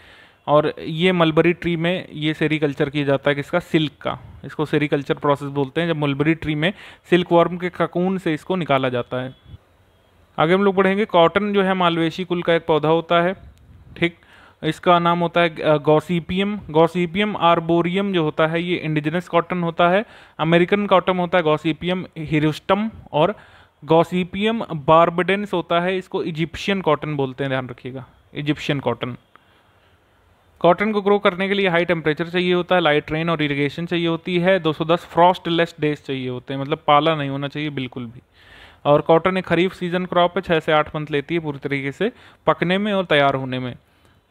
और ये मलबरी ट्री में ये सेरीकल्चर किया जाता है किसका सिल्क का इसको सेरीकल्चर प्रोसेस बोलते हैं जब मलबरी ट्री में सिल्क वॉर्म के ककून से इसको निकाला जाता है आगे हम लोग बढ़ेंगे कॉटन जो है मालवेशी कुल का एक पौधा होता है ठीक इसका नाम होता है गौसीपियम गौसीपियम आर्बोरियम जो होता है ये इंडिजिनस कॉटन होता है अमेरिकन कॉटन होता है गौसीपियम हिरुस्टम और गौसीपियम बार्बडेंस होता है इसको इजिप्शियन कॉटन बोलते हैं ध्यान रखिएगा इजिप्शियन कॉटन कॉटन को ग्रो करने के लिए हाई टेम्परेचर चाहिए होता है लाइट रेन और इरिगेशन चाहिए होती है 210 फ्रॉस्ट लेस डेज चाहिए होते हैं मतलब पाला नहीं होना चाहिए बिल्कुल भी और कॉटन एक खरीफ सीजन क्रॉप है छः से आठ मंथ लेती है पूरी तरीके से पकने में और तैयार होने में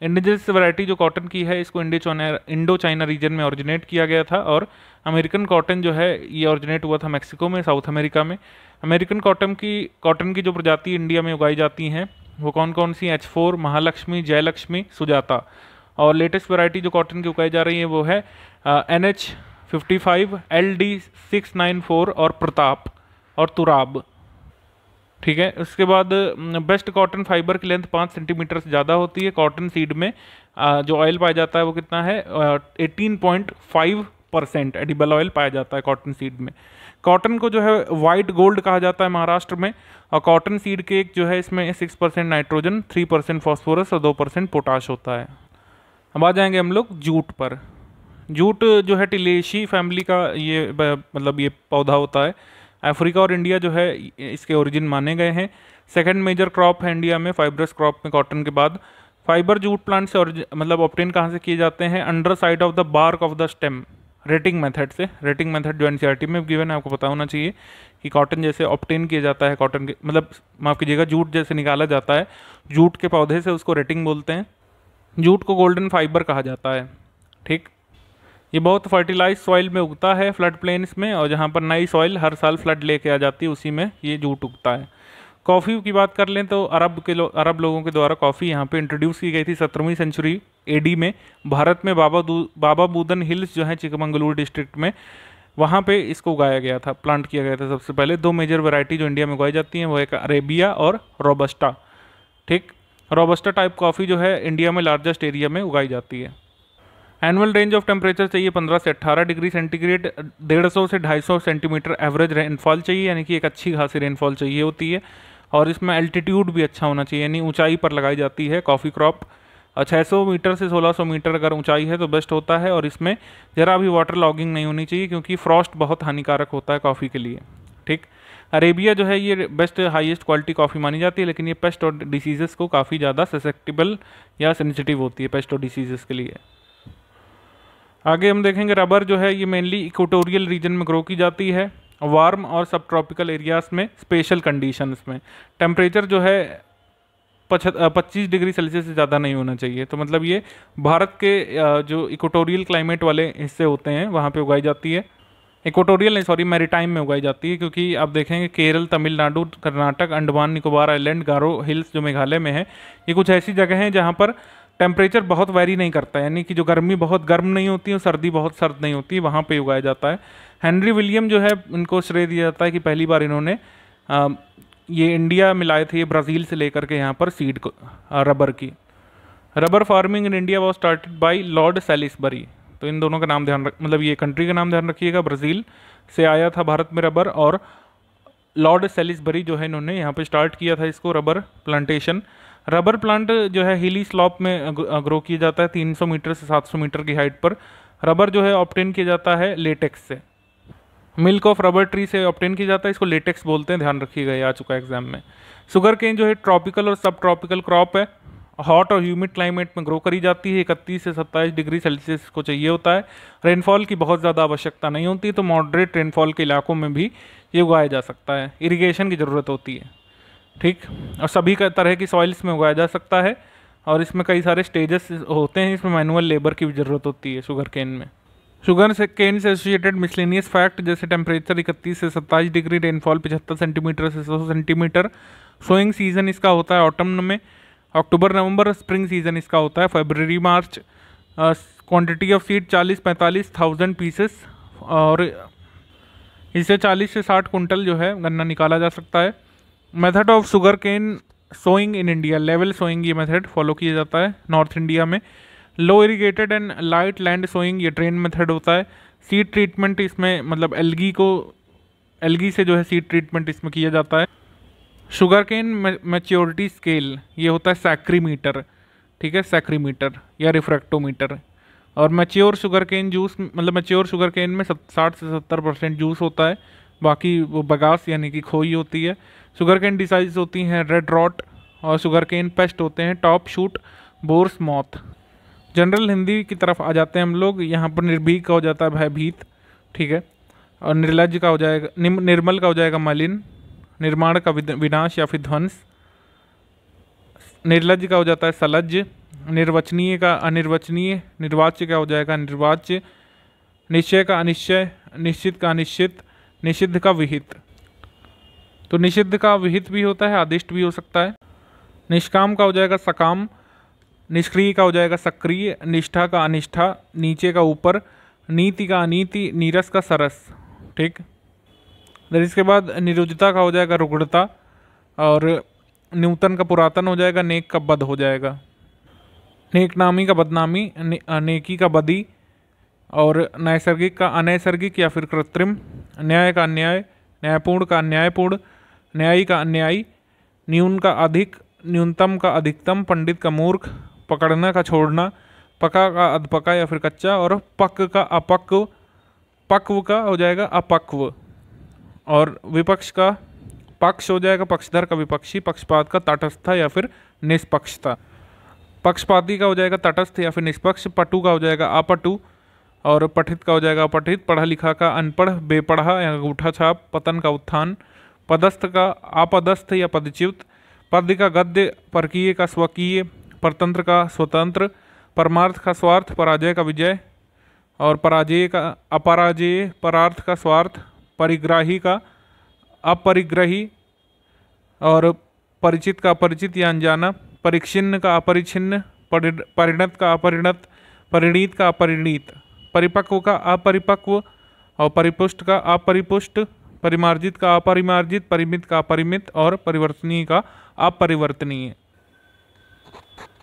इंडिजियस वैरायटी जो कॉटन की है इसको Indo China Indo China region में ऑरिजिनेट किया गया था और अमेरिकन कॉटन जो है ये ऑरिजिनेट हुआ था मैक्सिको में साउथ अमेरिका में अमेरिकन कॉटन की कॉटन की जो प्रजाति इंडिया में उगाई जाती हैं वो कौन कौन सी एच फोर महालक्ष्मी जयलक्ष्मी सुजाता और लेटेस्ट वैरायटी जो कॉटन की उगाई जा रही है वो है N H fifty five L D six nine four और प्रताप और तुराब ठीक है उसके बाद बेस्ट कॉटन फाइबर की लेंथ पाँच सेंटीमीटर से ज़्यादा होती है कॉटन सीड में जो ऑयल पाया जाता है वो कितना है eighteen point five percent edible oil पाया जाता है कॉटन सीड में कॉटन को जो है वाइट गोल्ड कहा जाता है महाराष्ट्र में और कॉटन सीड के एक जो है इसमें six percent nitrogen three percent phosphorus और दो परसेंट पोटाश होता है अब आ जाएंगे हम लोग जूट पर जूट जो है टिलेशी फैमिली का ये मतलब ये पौधा होता है अफ्रीका और इंडिया जो है इसके ओरिजिन माने गए हैं सेकेंड मेजर क्रॉप है इंडिया में फाइब्रस क्रॉप में कॉटन के बाद फाइबर जूट प्लांट से मतलब ऑप्टेन कहाँ से किए जाते हैं under side of the bark of the stem retting method से रेटिंग मेथड जो एन e में गिवन है आपको पता होना चाहिए कि कॉटन जैसे ऑप्टेन किया जाता है कॉटन के मतलब माफ़ कीजिएगा जूट जैसे निकाला जाता है जूट के पौधे से उसको रेटिंग बोलते हैं जूट को गोल्डन फाइबर कहा जाता है ठीक ये बहुत फर्टिलाइज सॉइल में उगता है फ्लड प्लेन्स में और जहाँ पर नई सॉइल हर साल फ्लड लेके आ जाती है उसी में ये जूट उगता है कॉफ़ी की बात कर लें तो अरब के लो, अरब लोगों के द्वारा कॉफ़ी यहाँ पे इंट्रोड्यूस की गई थी सत्रहवीं सेंचुरी एडी में भारत में बाबा बाबा बूदन हिल्स जो है चिकमंगलूर डिस्ट्रिक्ट में वहाँ पे इसको उगाया गया था प्लांट किया गया था सबसे पहले दो मेजर वैरायटी जो इंडिया में उगाई जाती हैं वो एक अरेबिया और रोबस्टा ठीक रोबस्टा टाइप कॉफ़ी जो है इंडिया में लार्जेस्ट एरिया में उगाई जाती है एनुअल रेंज ऑफ टेम्परेचर चाहिए 15 से 18 डिग्री सेंटीग्रेड 150 से 250 सेंटीमीटर एवरेज रेनफॉल चाहिए यानी कि एक अच्छी खासी रेनफॉल चाहिए होती है और इसमें एल्टीट्यूड भी अच्छा होना चाहिए यानी ऊंचाई पर लगाई जाती है कॉफ़ी क्रॉप छः सौ मीटर से सोलह सौ मीटर अगर ऊंचाई है तो बेस्ट होता है और इसमें ज़रा भी वाटर लॉगिंग नहीं होनी चाहिए क्योंकि फ्रॉस्ट बहुत हानिकारक होता है कॉफ़ी के लिए ठीक अरेबिया जो है ये बेस्ट हाईएस्ट क्वालिटी कॉफ़ी मानी जाती है लेकिन ये पेस्ट और डिसीजेस को काफ़ी ज़्यादा ससेक्टिबल या सेंसिटिव होती है पेस्ट और डिसीजेस के लिए आगे हम देखेंगे रबर जो है ये मेनली इक्वेटोरियल रीजन में ग्रो की जाती है वार्म और सब ट्रॉपिकल एरियाज़ में स्पेशल कंडीशंस में टेम्परेचर जो है पच्चीस डिग्री सेल्सियस से ज़्यादा नहीं होना चाहिए तो मतलब ये भारत के जो इक्वेटोरियल क्लाइमेट वाले हिस्से होते हैं वहाँ पे उगाई जाती है इक्वेटोरियल नहीं सॉरी टाइम में उगाई जाती है क्योंकि आप देखेंगे केरल तमिलनाडु कर्नाटक अंडमान निकोबार आइलैंड गारो हिल्स जो मेघालय में है ये कुछ ऐसी जगह हैं जहाँ पर टेम्परेचर बहुत वेरी नहीं करता है यानी कि जो गर्मी बहुत गर्म नहीं होती है सर्दी बहुत सर्द नहीं होती वहाँ पे उगाया जाता है हेनरी विलियम जो है इनको श्रेय दिया जाता है कि पहली बार इन्होंने आ, ये इंडिया में लाए थे ये ब्राज़ील से लेकर के यहाँ पर सीड को रबर की rubber farming in India was started by Lord Salisbury तो इन दोनों का नाम ध्यान रख मतलब ये कंट्री का नाम ध्यान रखिएगा ब्राज़ील से आया था भारत में रबर और लॉर्ड सेलिसबरी जो है इन्होंने यहाँ पर स्टार्ट किया था इसको रबर प्लांटेशन रबर प्लांट जो है हिली स्लॉप में ग्रो uh, uh, किया जाता है 300 मीटर से 700 मीटर की हाइट पर रबर जो है ऑप्टेन किया जाता है लेटेक्स से मिल्क ऑफ रबर ट्री से ऑप्टेन किया जाता है इसको लेटेक्स बोलते हैं ध्यान रखिएगा ये आ चुका है एग्जाम में शुगर केन जो है ट्रॉपिकल और सब ट्रॉपिकल क्रॉप है हॉट और ह्यूमिड क्लाइमेट में ग्रो करी जाती है इकतीस से सत्ताईस डिग्री सेल्सियस को चाहिए होता है रेनफॉल की बहुत ज़्यादा आवश्यकता नहीं होती तो मॉडरेट रेनफॉल के इलाकों में भी ये उगाया जा सकता है इरीगेशन की ज़रूरत होती है ठीक और सभी का तरह की सॉइल इसमें उगाया जा सकता है और इसमें कई सारे स्टेजेस होते हैं इसमें मैनुअल लेबर की भी ज़रूरत होती है शुगर केन में शुगर से केन से एसोसिएटेड मिसलिनियस फैक्ट जैसे टेम्परेचर इकतीस से सत्ताईस डिग्री रेनफॉल पचहत्तर सेंटीमीटर से सौ सेंटीमीटर सोइंग सीज़न इसका होता है ऑटम में अक्टूबर नवंबर स्प्रिंग सीजन इसका होता है फरवरी मार्च क्वांटिटी ऑफ सीड चालीस पैंतालीस थाउजेंड पीसेस और इससे चालीस से साठ कुंटल जो है गन्ना निकाला जा सकता है method of sugar cane sowing in India level sowing ये मेथड फॉलो किया जाता है नॉर्थ इंडिया में low irrigated and light land sowing ये ट्रेन मेथड होता है सीड ट्रीटमेंट इसमें मतलब एलगी को एलगी से जो है सीड ट्रीटमेंट इसमें किया जाता है शुगर केन मेच्योरिटी स्केल ये होता है सैक्रीमीटर ठीक है सैक्रीमीटर या रिफ्रैक्टोमीटर और मेच्योर शुगर केन जूस मतलब मेच्योर शुगर केन में साठ से सत्तर परसेंट जूस होता है बाकी वो बगास यानी कि खोई होती है शुगर केन डिसाइज होती हैं रेड रॉट और शुगर केन पेस्ट होते हैं टॉप शूट बोर्स मौत जनरल हिंदी की तरफ आ जाते हैं हम लोग यहाँ पर निर्भीक का हो जाता है भयभीत ठीक है और निर्लज का हो जाएगा निर्मल का हो जाएगा मलिन निर्माण का विनाश या फिर ध्वंस निर्लज का हो जाता है सलज निर्वचनीय का अनिर्वचनीय निर्वाच्य का हो जाएगा निर्वाच्य निश्चय का अनिश्चय निश्चित का अनिश्चित निषिद्ध का विहित तो निषिद्ध का विहित भी होता है आदिष्ट भी हो सकता है निष्काम का हो जाएगा सकाम निष्क्रिय का हो जाएगा सक्रिय निष्ठा का अनिष्ठा नीचे का ऊपर नीति का अनीति नीरस का सरस ठीक दर इसके बाद निरुजता का हो जाएगा रुग्णता और न्यूतन का पुरातन हो जाएगा नेक का बद हो जाएगा नेकनामी का बदनामी ने, नेकी का बदी और नैसर्गिक का अनैसर्गिक या फिर कृत्रिम न्याय का अन्याय न्यायपूर्ण का अन्यायपूर्ण न्यायी का अन्यायी न्यून का अधिक न्यूनतम का अधिकतम पंडित का मूर्ख पकड़ना का छोड़ना पका का अधपका या फिर कच्चा और पक का अपक्व पक्व का हो जाएगा अपक्व और विपक्ष का पक्ष हो जाएगा पक्षधर का विपक्षी पक्षपात का तटस्था या फिर निष्पक्षता पक्षपाती का हो जाएगा तटस्थ या फिर निष्पक्ष पटु का हो जाएगा अपटु और पठित का हो जाएगा पठित पढ़ा लिखा का अनपढ़ बेपढ़ा या अंगूठा छाप पतन का उत्थान पदस्थ का आपदस्थ या पदच्युत पद का गद्य परकीय का स्वकीय परतंत्र का स्वतंत्र परमार्थ का स्वार्थ पराजय का विजय और पराजय का अपराजय परार्थ का स्वार्थ परिग्राही का अपरिग्रही और परिचित का अपरिचित या अनजाना परिच्छिन्न का अपरिच्छिन्न परिणत का अपरिणत परिणीत का अपरिणीत परिपक्व का अपरिपक्व और परिपुष्ट का अपरिपुष्ट परिमार्जित का अपरिमार्जित परिमित का अपरिमित और परिवर्तनीय का अपरिवर्तनीय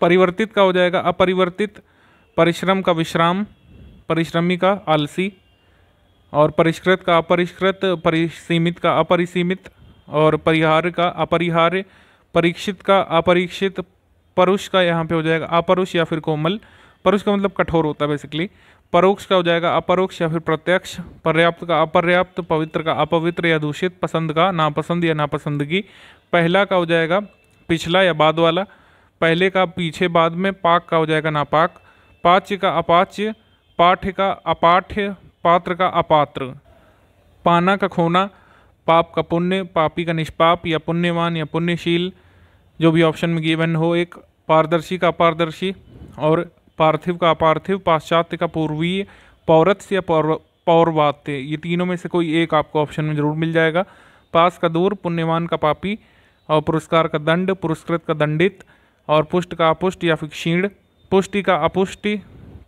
परिवर्तित का हो जाएगा अपरिवर्तित परिश्रम का विश्राम परिश्रमी का आलसी और परिष्कृत का अपरिष्कृत परिसीमित का अपरिसीमित और परिहार का अपरिहार्य परीक्षित का अपरीक्षित परुष का यहाँ पे हो जाएगा अपरुष या फिर कोमल परुष का मतलब कठोर होता है बेसिकली परोक्ष का हो जाएगा अपरोक्ष या फिर प्रत्यक्ष पर्याप्त का अपर्याप्त पवित्र का अपवित्र या दूषित पसंद का नापसंद या नापसंदगी पहला का हो जाएगा पिछला या बाद वाला पहले का पीछे बाद में पाक का हो जाएगा नापाक पाच्य का अपाच्य पाठ्य का अपाठ्य पात्र का अपात्र पाना का खोना पाप का पुण्य पापी का निष्पाप या पुण्यवान या पुण्यशील जो भी ऑप्शन में गिवन हो एक पारदर्शी का अपारदर्शी और पार्थिव का अपार्थिव पाश्चात्य का पूर्वीय पौरत्स या पौर्वात्य ये तीनों में से कोई एक आपको ऑप्शन में जरूर मिल जाएगा पास का दूर पुण्यवान का पापी और पुरस्कार का दंड पुरस्कृत का दंडित और पुष्ट का अपुष्ट या फिर क्षीण पुष्टि का अपुष्टि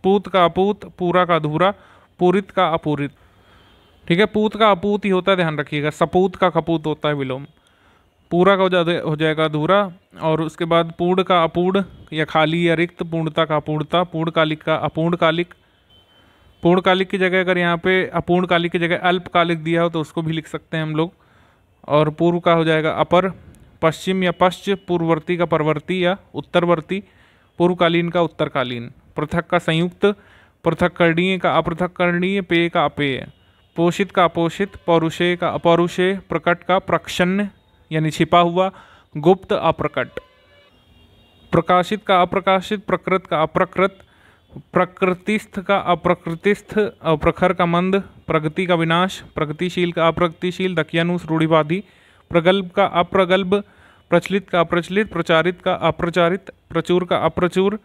पूत का अपूत पूरा का अधूरा पूरित का अपूरित ठीक है पूत का अपूत ही होता है ध्यान रखिएगा सपूत का कपूत होता है विलोम पूरा का हो हो जाएगा अधूरा और उसके बाद पूर्ण का अपूर्ण या खाली या रिक्त पूर्णता का अपूर्णता पूर्णकालिक का अपूर्णकालिक पूर्णकालिक की जगह अगर यहाँ पे अपूर्णकालिक की जगह अल्पकालिक दिया हो तो उसको भी लिख सकते हैं हम लोग और पूर्व का हो जाएगा अपर पश्चिम या पश्च पूर्ववर्ती का परवर्ती या उत्तरवर्ती पूर्वकालीन का उत्तरकालीन पृथक का संयुक्त पृथक करणीय का अपृथक करणीय पेय का अपेय पोषित का अपोषित पौरुषेय का अपौरुषेय प्रकट का प्रक्षण्य यानी छिपा हुआ गुप्त अप्रकट प्रकाशित का अप्रकाशित प्रकृत का अप्रकृत प्रकृतिस्थ का अप्रकृतिस्थ प्रखर का मंद प्रगति का विनाश प्रगतिशील का अप्रगतिशील दकियानुस रूढ़िवादी प्रगल्भ का अप्रगल्भ प्रचलित का अप्रचलित प्रचारित का अप्रचारित प्रचुर का अप्रचुर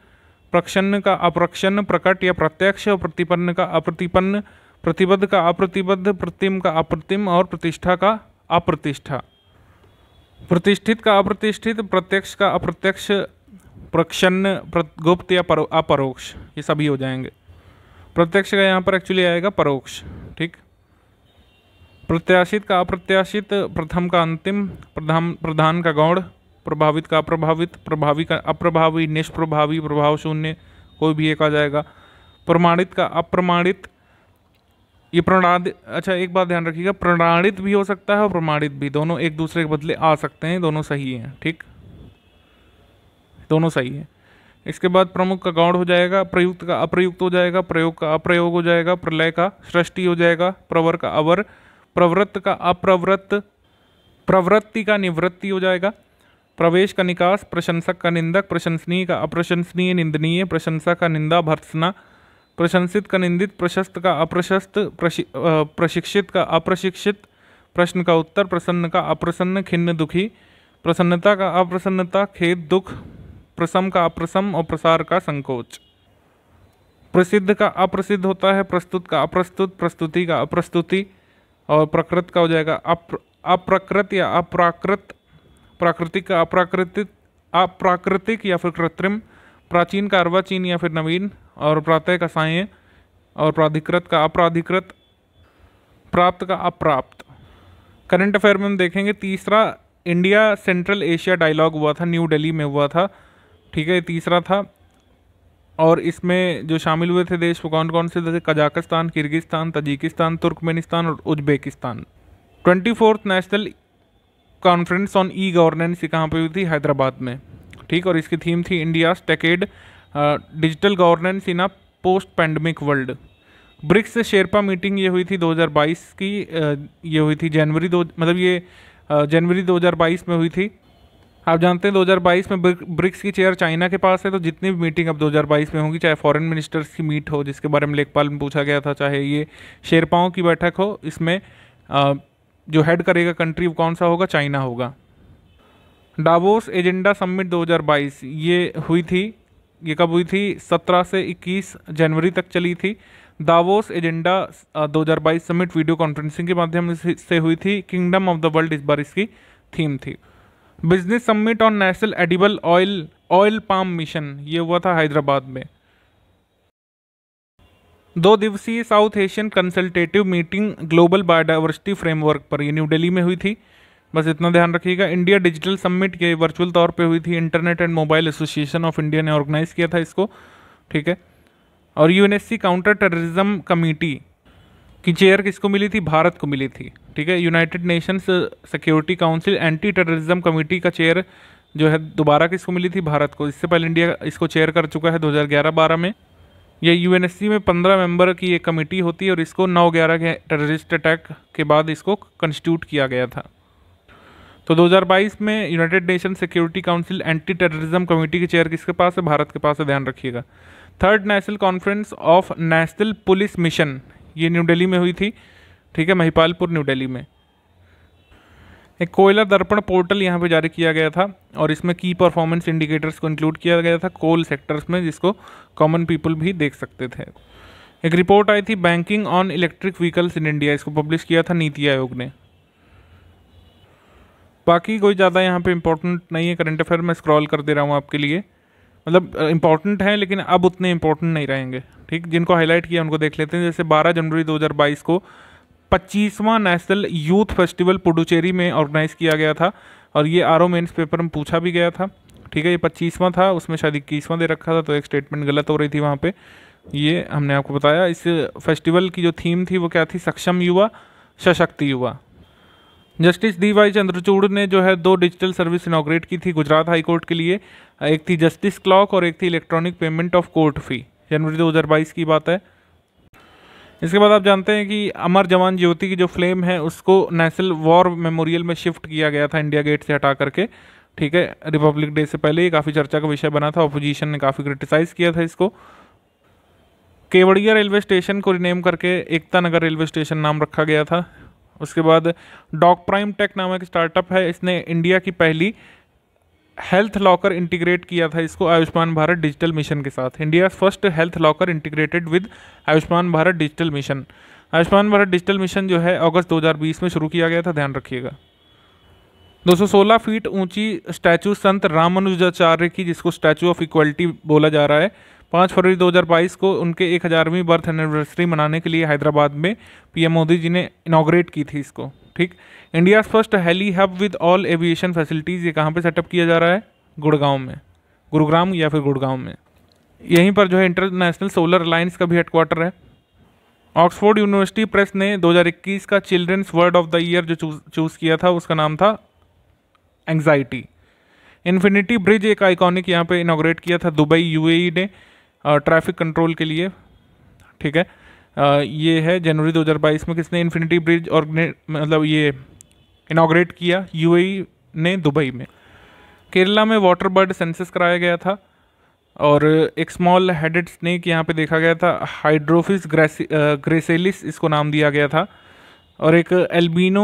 प्रक्षन्न का अप्रक्षण प्रकट या प्रत्यक्ष प्रतिपन्न का अप्रतिपन्न प्रतिबद्ध का अप्रतिबद्ध प्रतिम का अप्रतिम और प्रतिष्ठा का अप्रतिष्ठा प्रतिष्ठित का अप्रतिष्ठित प्रत्यक्ष का अप्रत्यक्ष प्रक्षण गुप्त या परो अपरोक्ष ये सभी हो जाएंगे प्रत्यक्ष का यहाँ पर एक्चुअली आएगा परोक्ष ठीक प्रत्याशित का अप्रत्याशित प्रथम का अंतिम प्रधान प्रधान का गौड़ प्रभावित का अप्रभावित प्रभावी का अप्रभावी निष्प्रभावी प्रभाव शून्य कोई भी एक आ जाएगा प्रमाणित का अप्रमाणित ये प्रणाद अच्छा एक बात ध्यान रखिएगा प्रणाणित भी हो सकता है और प्रमाणित भी दोनों एक दूसरे के बदले आ सकते हैं दोनों सही हैं ठीक दोनों सही है इसके बाद प्रमुख का गौण हो जाएगा प्रयुक्त का अप्रयुक्त हो जाएगा प्रयोग का अप्रयोग हो जाएगा प्रलय का सृष्टि हो जाएगा प्रवर का अवर प्रवृत्त का अप्रवृत्त प्रवृत्ति का निवृत्ति हो जाएगा प्रवेश का निकास प्रशंसक का निंदक प्रशंसनीय का अप्रशंसनीय निंदनीय प्रशंसा का निंदा भर्सना प्रशंसित का निंदित प्रशस्त का अप्रशस्त प्रशि, प्रशिक्षित का अप्रशिक्षित प्रश्न का उत्तर प्रसन्न का अप्रसन्न खिन्न दुखी प्रसन्नता का अप्रसन्नता खेद दुख प्रसम का अप्रसम और प्रसार का संकोच प्रसिद्ध का अप्रसिद्ध होता है प्रस्तुत का अप्रस्तुत प्रस्तुति का अप्रस्तुति और प्रकृत का हो जाएगा अप्र अप्रकृत या अप्राकृत प्राकृतिक का अप्राकृतिक अप्राकृतिक या फिर कृत्रिम प्राचीन का अर्वाचीन या फिर नवीन और प्रातः का साय और प्राधिकृत का अप्राधिकृत प्राप्त का अप्राप्त करंट अफेयर में हम देखेंगे तीसरा इंडिया सेंट्रल एशिया डायलॉग हुआ था न्यू दिल्ली में हुआ था ठीक है तीसरा था और इसमें जो शामिल हुए थे देश वो कौन कौन से थे कजाकिस्तान किर्गिस्तान तजिकिस्तान तुर्कमेनिस्तान और Uzbekistan twenty fourth national conference on e governance कहाँ पर हुई थी हैदराबाद में ठीक और इसकी थीम थी India stacked digital governance in a post pandemic world BRICS से शेरपा मीटिंग ये हुई थी 2022 की ये हुई थी जनवरी दो मतलब ये जनवरी 2022 में हुई थी आप जानते हैं 2022 में ब्रिक्स की चेयर चाइना के पास है तो जितनी भी मीटिंग अब 2022 में होगी चाहे फॉरेन मिनिस्टर्स की मीट हो जिसके बारे में लेखपाल में पूछा गया था चाहे ये शेरपाओं की बैठक हो इसमें जो हेड करेगा कंट्री कौन सा होगा चाइना होगा डावोस एजेंडा समिट 2022 ये हुई थी ये कब हुई थी 17 से 21 जनवरी तक चली थी Davos agenda 2022 summit video conferencing के माध्यम से हुई थी किंगडम ऑफ द वर्ल्ड इस बार इसकी थीम थी business summit on national edible oil oil palm mission ये हुआ था हैदराबाद में दो दिवसीय South Asian consultative meeting global biodiversity framework पर ये न्यू दिल्ली में हुई थी बस इतना ध्यान रखिएगा इंडिया डिजिटल समिट ये वर्चुअल तौर पे हुई थी internet and mobile association of India ने ऑर्गेनाइज़ किया था इसको ठीक है और यू काउंटर टेररिज्म कमेटी की चेयर किसको मिली थी भारत को मिली थी ठीक है United Nations Security Council anti terrorism committee का चेयर जो है दोबारा किसको मिली थी भारत को इससे पहले इंडिया इसको चेयर कर चुका है दो हज़ार में यह यू में पंद्रह मेंबर की एक कमेटी होती है और इसको नौ ग्यारह के टेररिस्ट अटैक के बाद इसको कंस्टिट्यूट किया गया था तो 2022 में United Nation Security Council anti terrorism committee के चेयर किसके पास है भारत के पास है ध्यान रखिएगा third national conference of national police mission ये न्यू दिल्ली में हुई थी ठीक है महिपालपुर न्यू दिल्ली में एक कोयला दर्पण पोर्टल यहाँ पे जारी किया गया था और इसमें की परफॉर्मेंस इंडिकेटर्स को इंक्लूड किया गया था कोल सेक्टर्स में जिसको कॉमन पीपल भी देख सकते थे एक रिपोर्ट आई थी banking on electric vehicles in India इसको पब्लिश किया था नीति आयोग ने बाकी कोई ज़्यादा यहाँ पे इंपॉर्टेंट नहीं है करंट अफेयर मैं स्क्रॉल कर दे रहा हूँ आपके लिए मतलब इंपॉर्टेंट हैं लेकिन अब उतने इंपॉर्टेंट नहीं रहेंगे ठीक जिनको हाईलाइट किया उनको देख लेते हैं जैसे 12 जनवरी 2022 को 25वां नेशनल यूथ फेस्टिवल पुडुचेरी में ऑर्गेनाइज़ किया गया था और ये आर ओ मेन्स पेपर में पूछा भी गया था ठीक है ये पच्चीसवां था उसमें शायद इक्कीसवां दे रखा था तो एक स्टेटमेंट गलत हो रही थी वहाँ पे ये हमने आपको बताया इस फेस्टिवल की जो थीम थी वो क्या थी सक्षम युवा सशक्ति युवा जस्टिस डी वाई चंद्रचूड़ ने जो है दो डिजिटल सर्विस इनाग्रेट की थी गुजरात हाईकोर्ट के लिए एक थी जस्टिस क्लॉक और एक थी electronic payment of court fee जनवरी 2022 की बात है इसके बाद आप जानते हैं कि अमर जवान ज्योति की जो फ्लेम है उसको नेशनल वॉर मेमोरियल में शिफ्ट किया गया था इंडिया गेट से हटा करके ठीक है रिपब्लिक डे से पहले ये काफ़ी चर्चा का विषय बना था अपोजिशन ने काफ़ी क्रिटिसाइज़ किया था इसको केवड़िया रेलवे स्टेशन को रिनेम करके एकता नगर रेलवे स्टेशन नाम रखा गया था उसके बाद डॉक प्राइम टेक नामक स्टार्टअप है इसने इंडिया की पहली हेल्थ लॉकर इंटीग्रेट किया था इसको आयुष्मान भारत डिजिटल मिशन के साथ India first health locker integrated with Ayushman Bharat digital mission Ayushman Bharat digital mission जो है अगस्त 2020 में शुरू किया गया था ध्यान रखिएगा 216 फीट ऊंची स्टैचू संत रामानुजाचार्य की जिसको स्टैचू ऑफ इक्वलिटी बोला जा रहा है पाँच फरवरी 2022 को उनके एक हज़ारवीं बर्थ एनिवर्सरी मनाने के लिए हैदराबाद में पीएम मोदी जी ने इनाग्रेट की थी इसको ठीक India first heli hub with all aviation facilities ये कहाँ पर सेटअप किया जा रहा है गुड़गांव में गुरुग्राम या फिर गुड़गांव में यहीं पर जो है इंटरनेशनल सोलर अलायंस का भी हेडक्वार्टर है ऑक्सफोर्ड यूनिवर्सिटी प्रेस ने 2021 का children's word of the year जो चूज़ किया था उसका नाम था एंगजाइटी इन्फिनिटी ब्रिज एक आइकॉनिक यहाँ पे इनाग्रेट किया था दुबई यूएई e ने ट्रैफिक कंट्रोल के लिए ठीक है आ, ये है जनवरी 2022 में किसने इन्फिनिटी ब्रिज और मतलब ये इनाग्रेट किया यूएई e ने दुबई में केरला में वाटर बर्ड सेंसस कराया गया था और एक स्मॉल हेडेड स्नेक यहाँ पे देखा गया था हाइड्रोफिस ग्रेसेलिस इसको नाम दिया गया था और एक एल्बिनो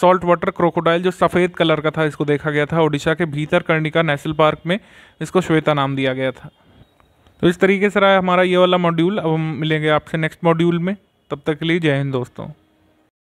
सॉल्ट वाटर क्रोकोडाइल जो सफ़ेद कलर का था इसको देखा गया था ओडिशा के भीतर कर्णिका नेशनल पार्क में इसको श्वेता नाम दिया गया था तो इस तरीके से रहा है हमारा ये वाला मॉड्यूल अब हम मिलेंगे आपसे नेक्स्ट मॉड्यूल में तब तक के लिए जय हिंद दोस्तों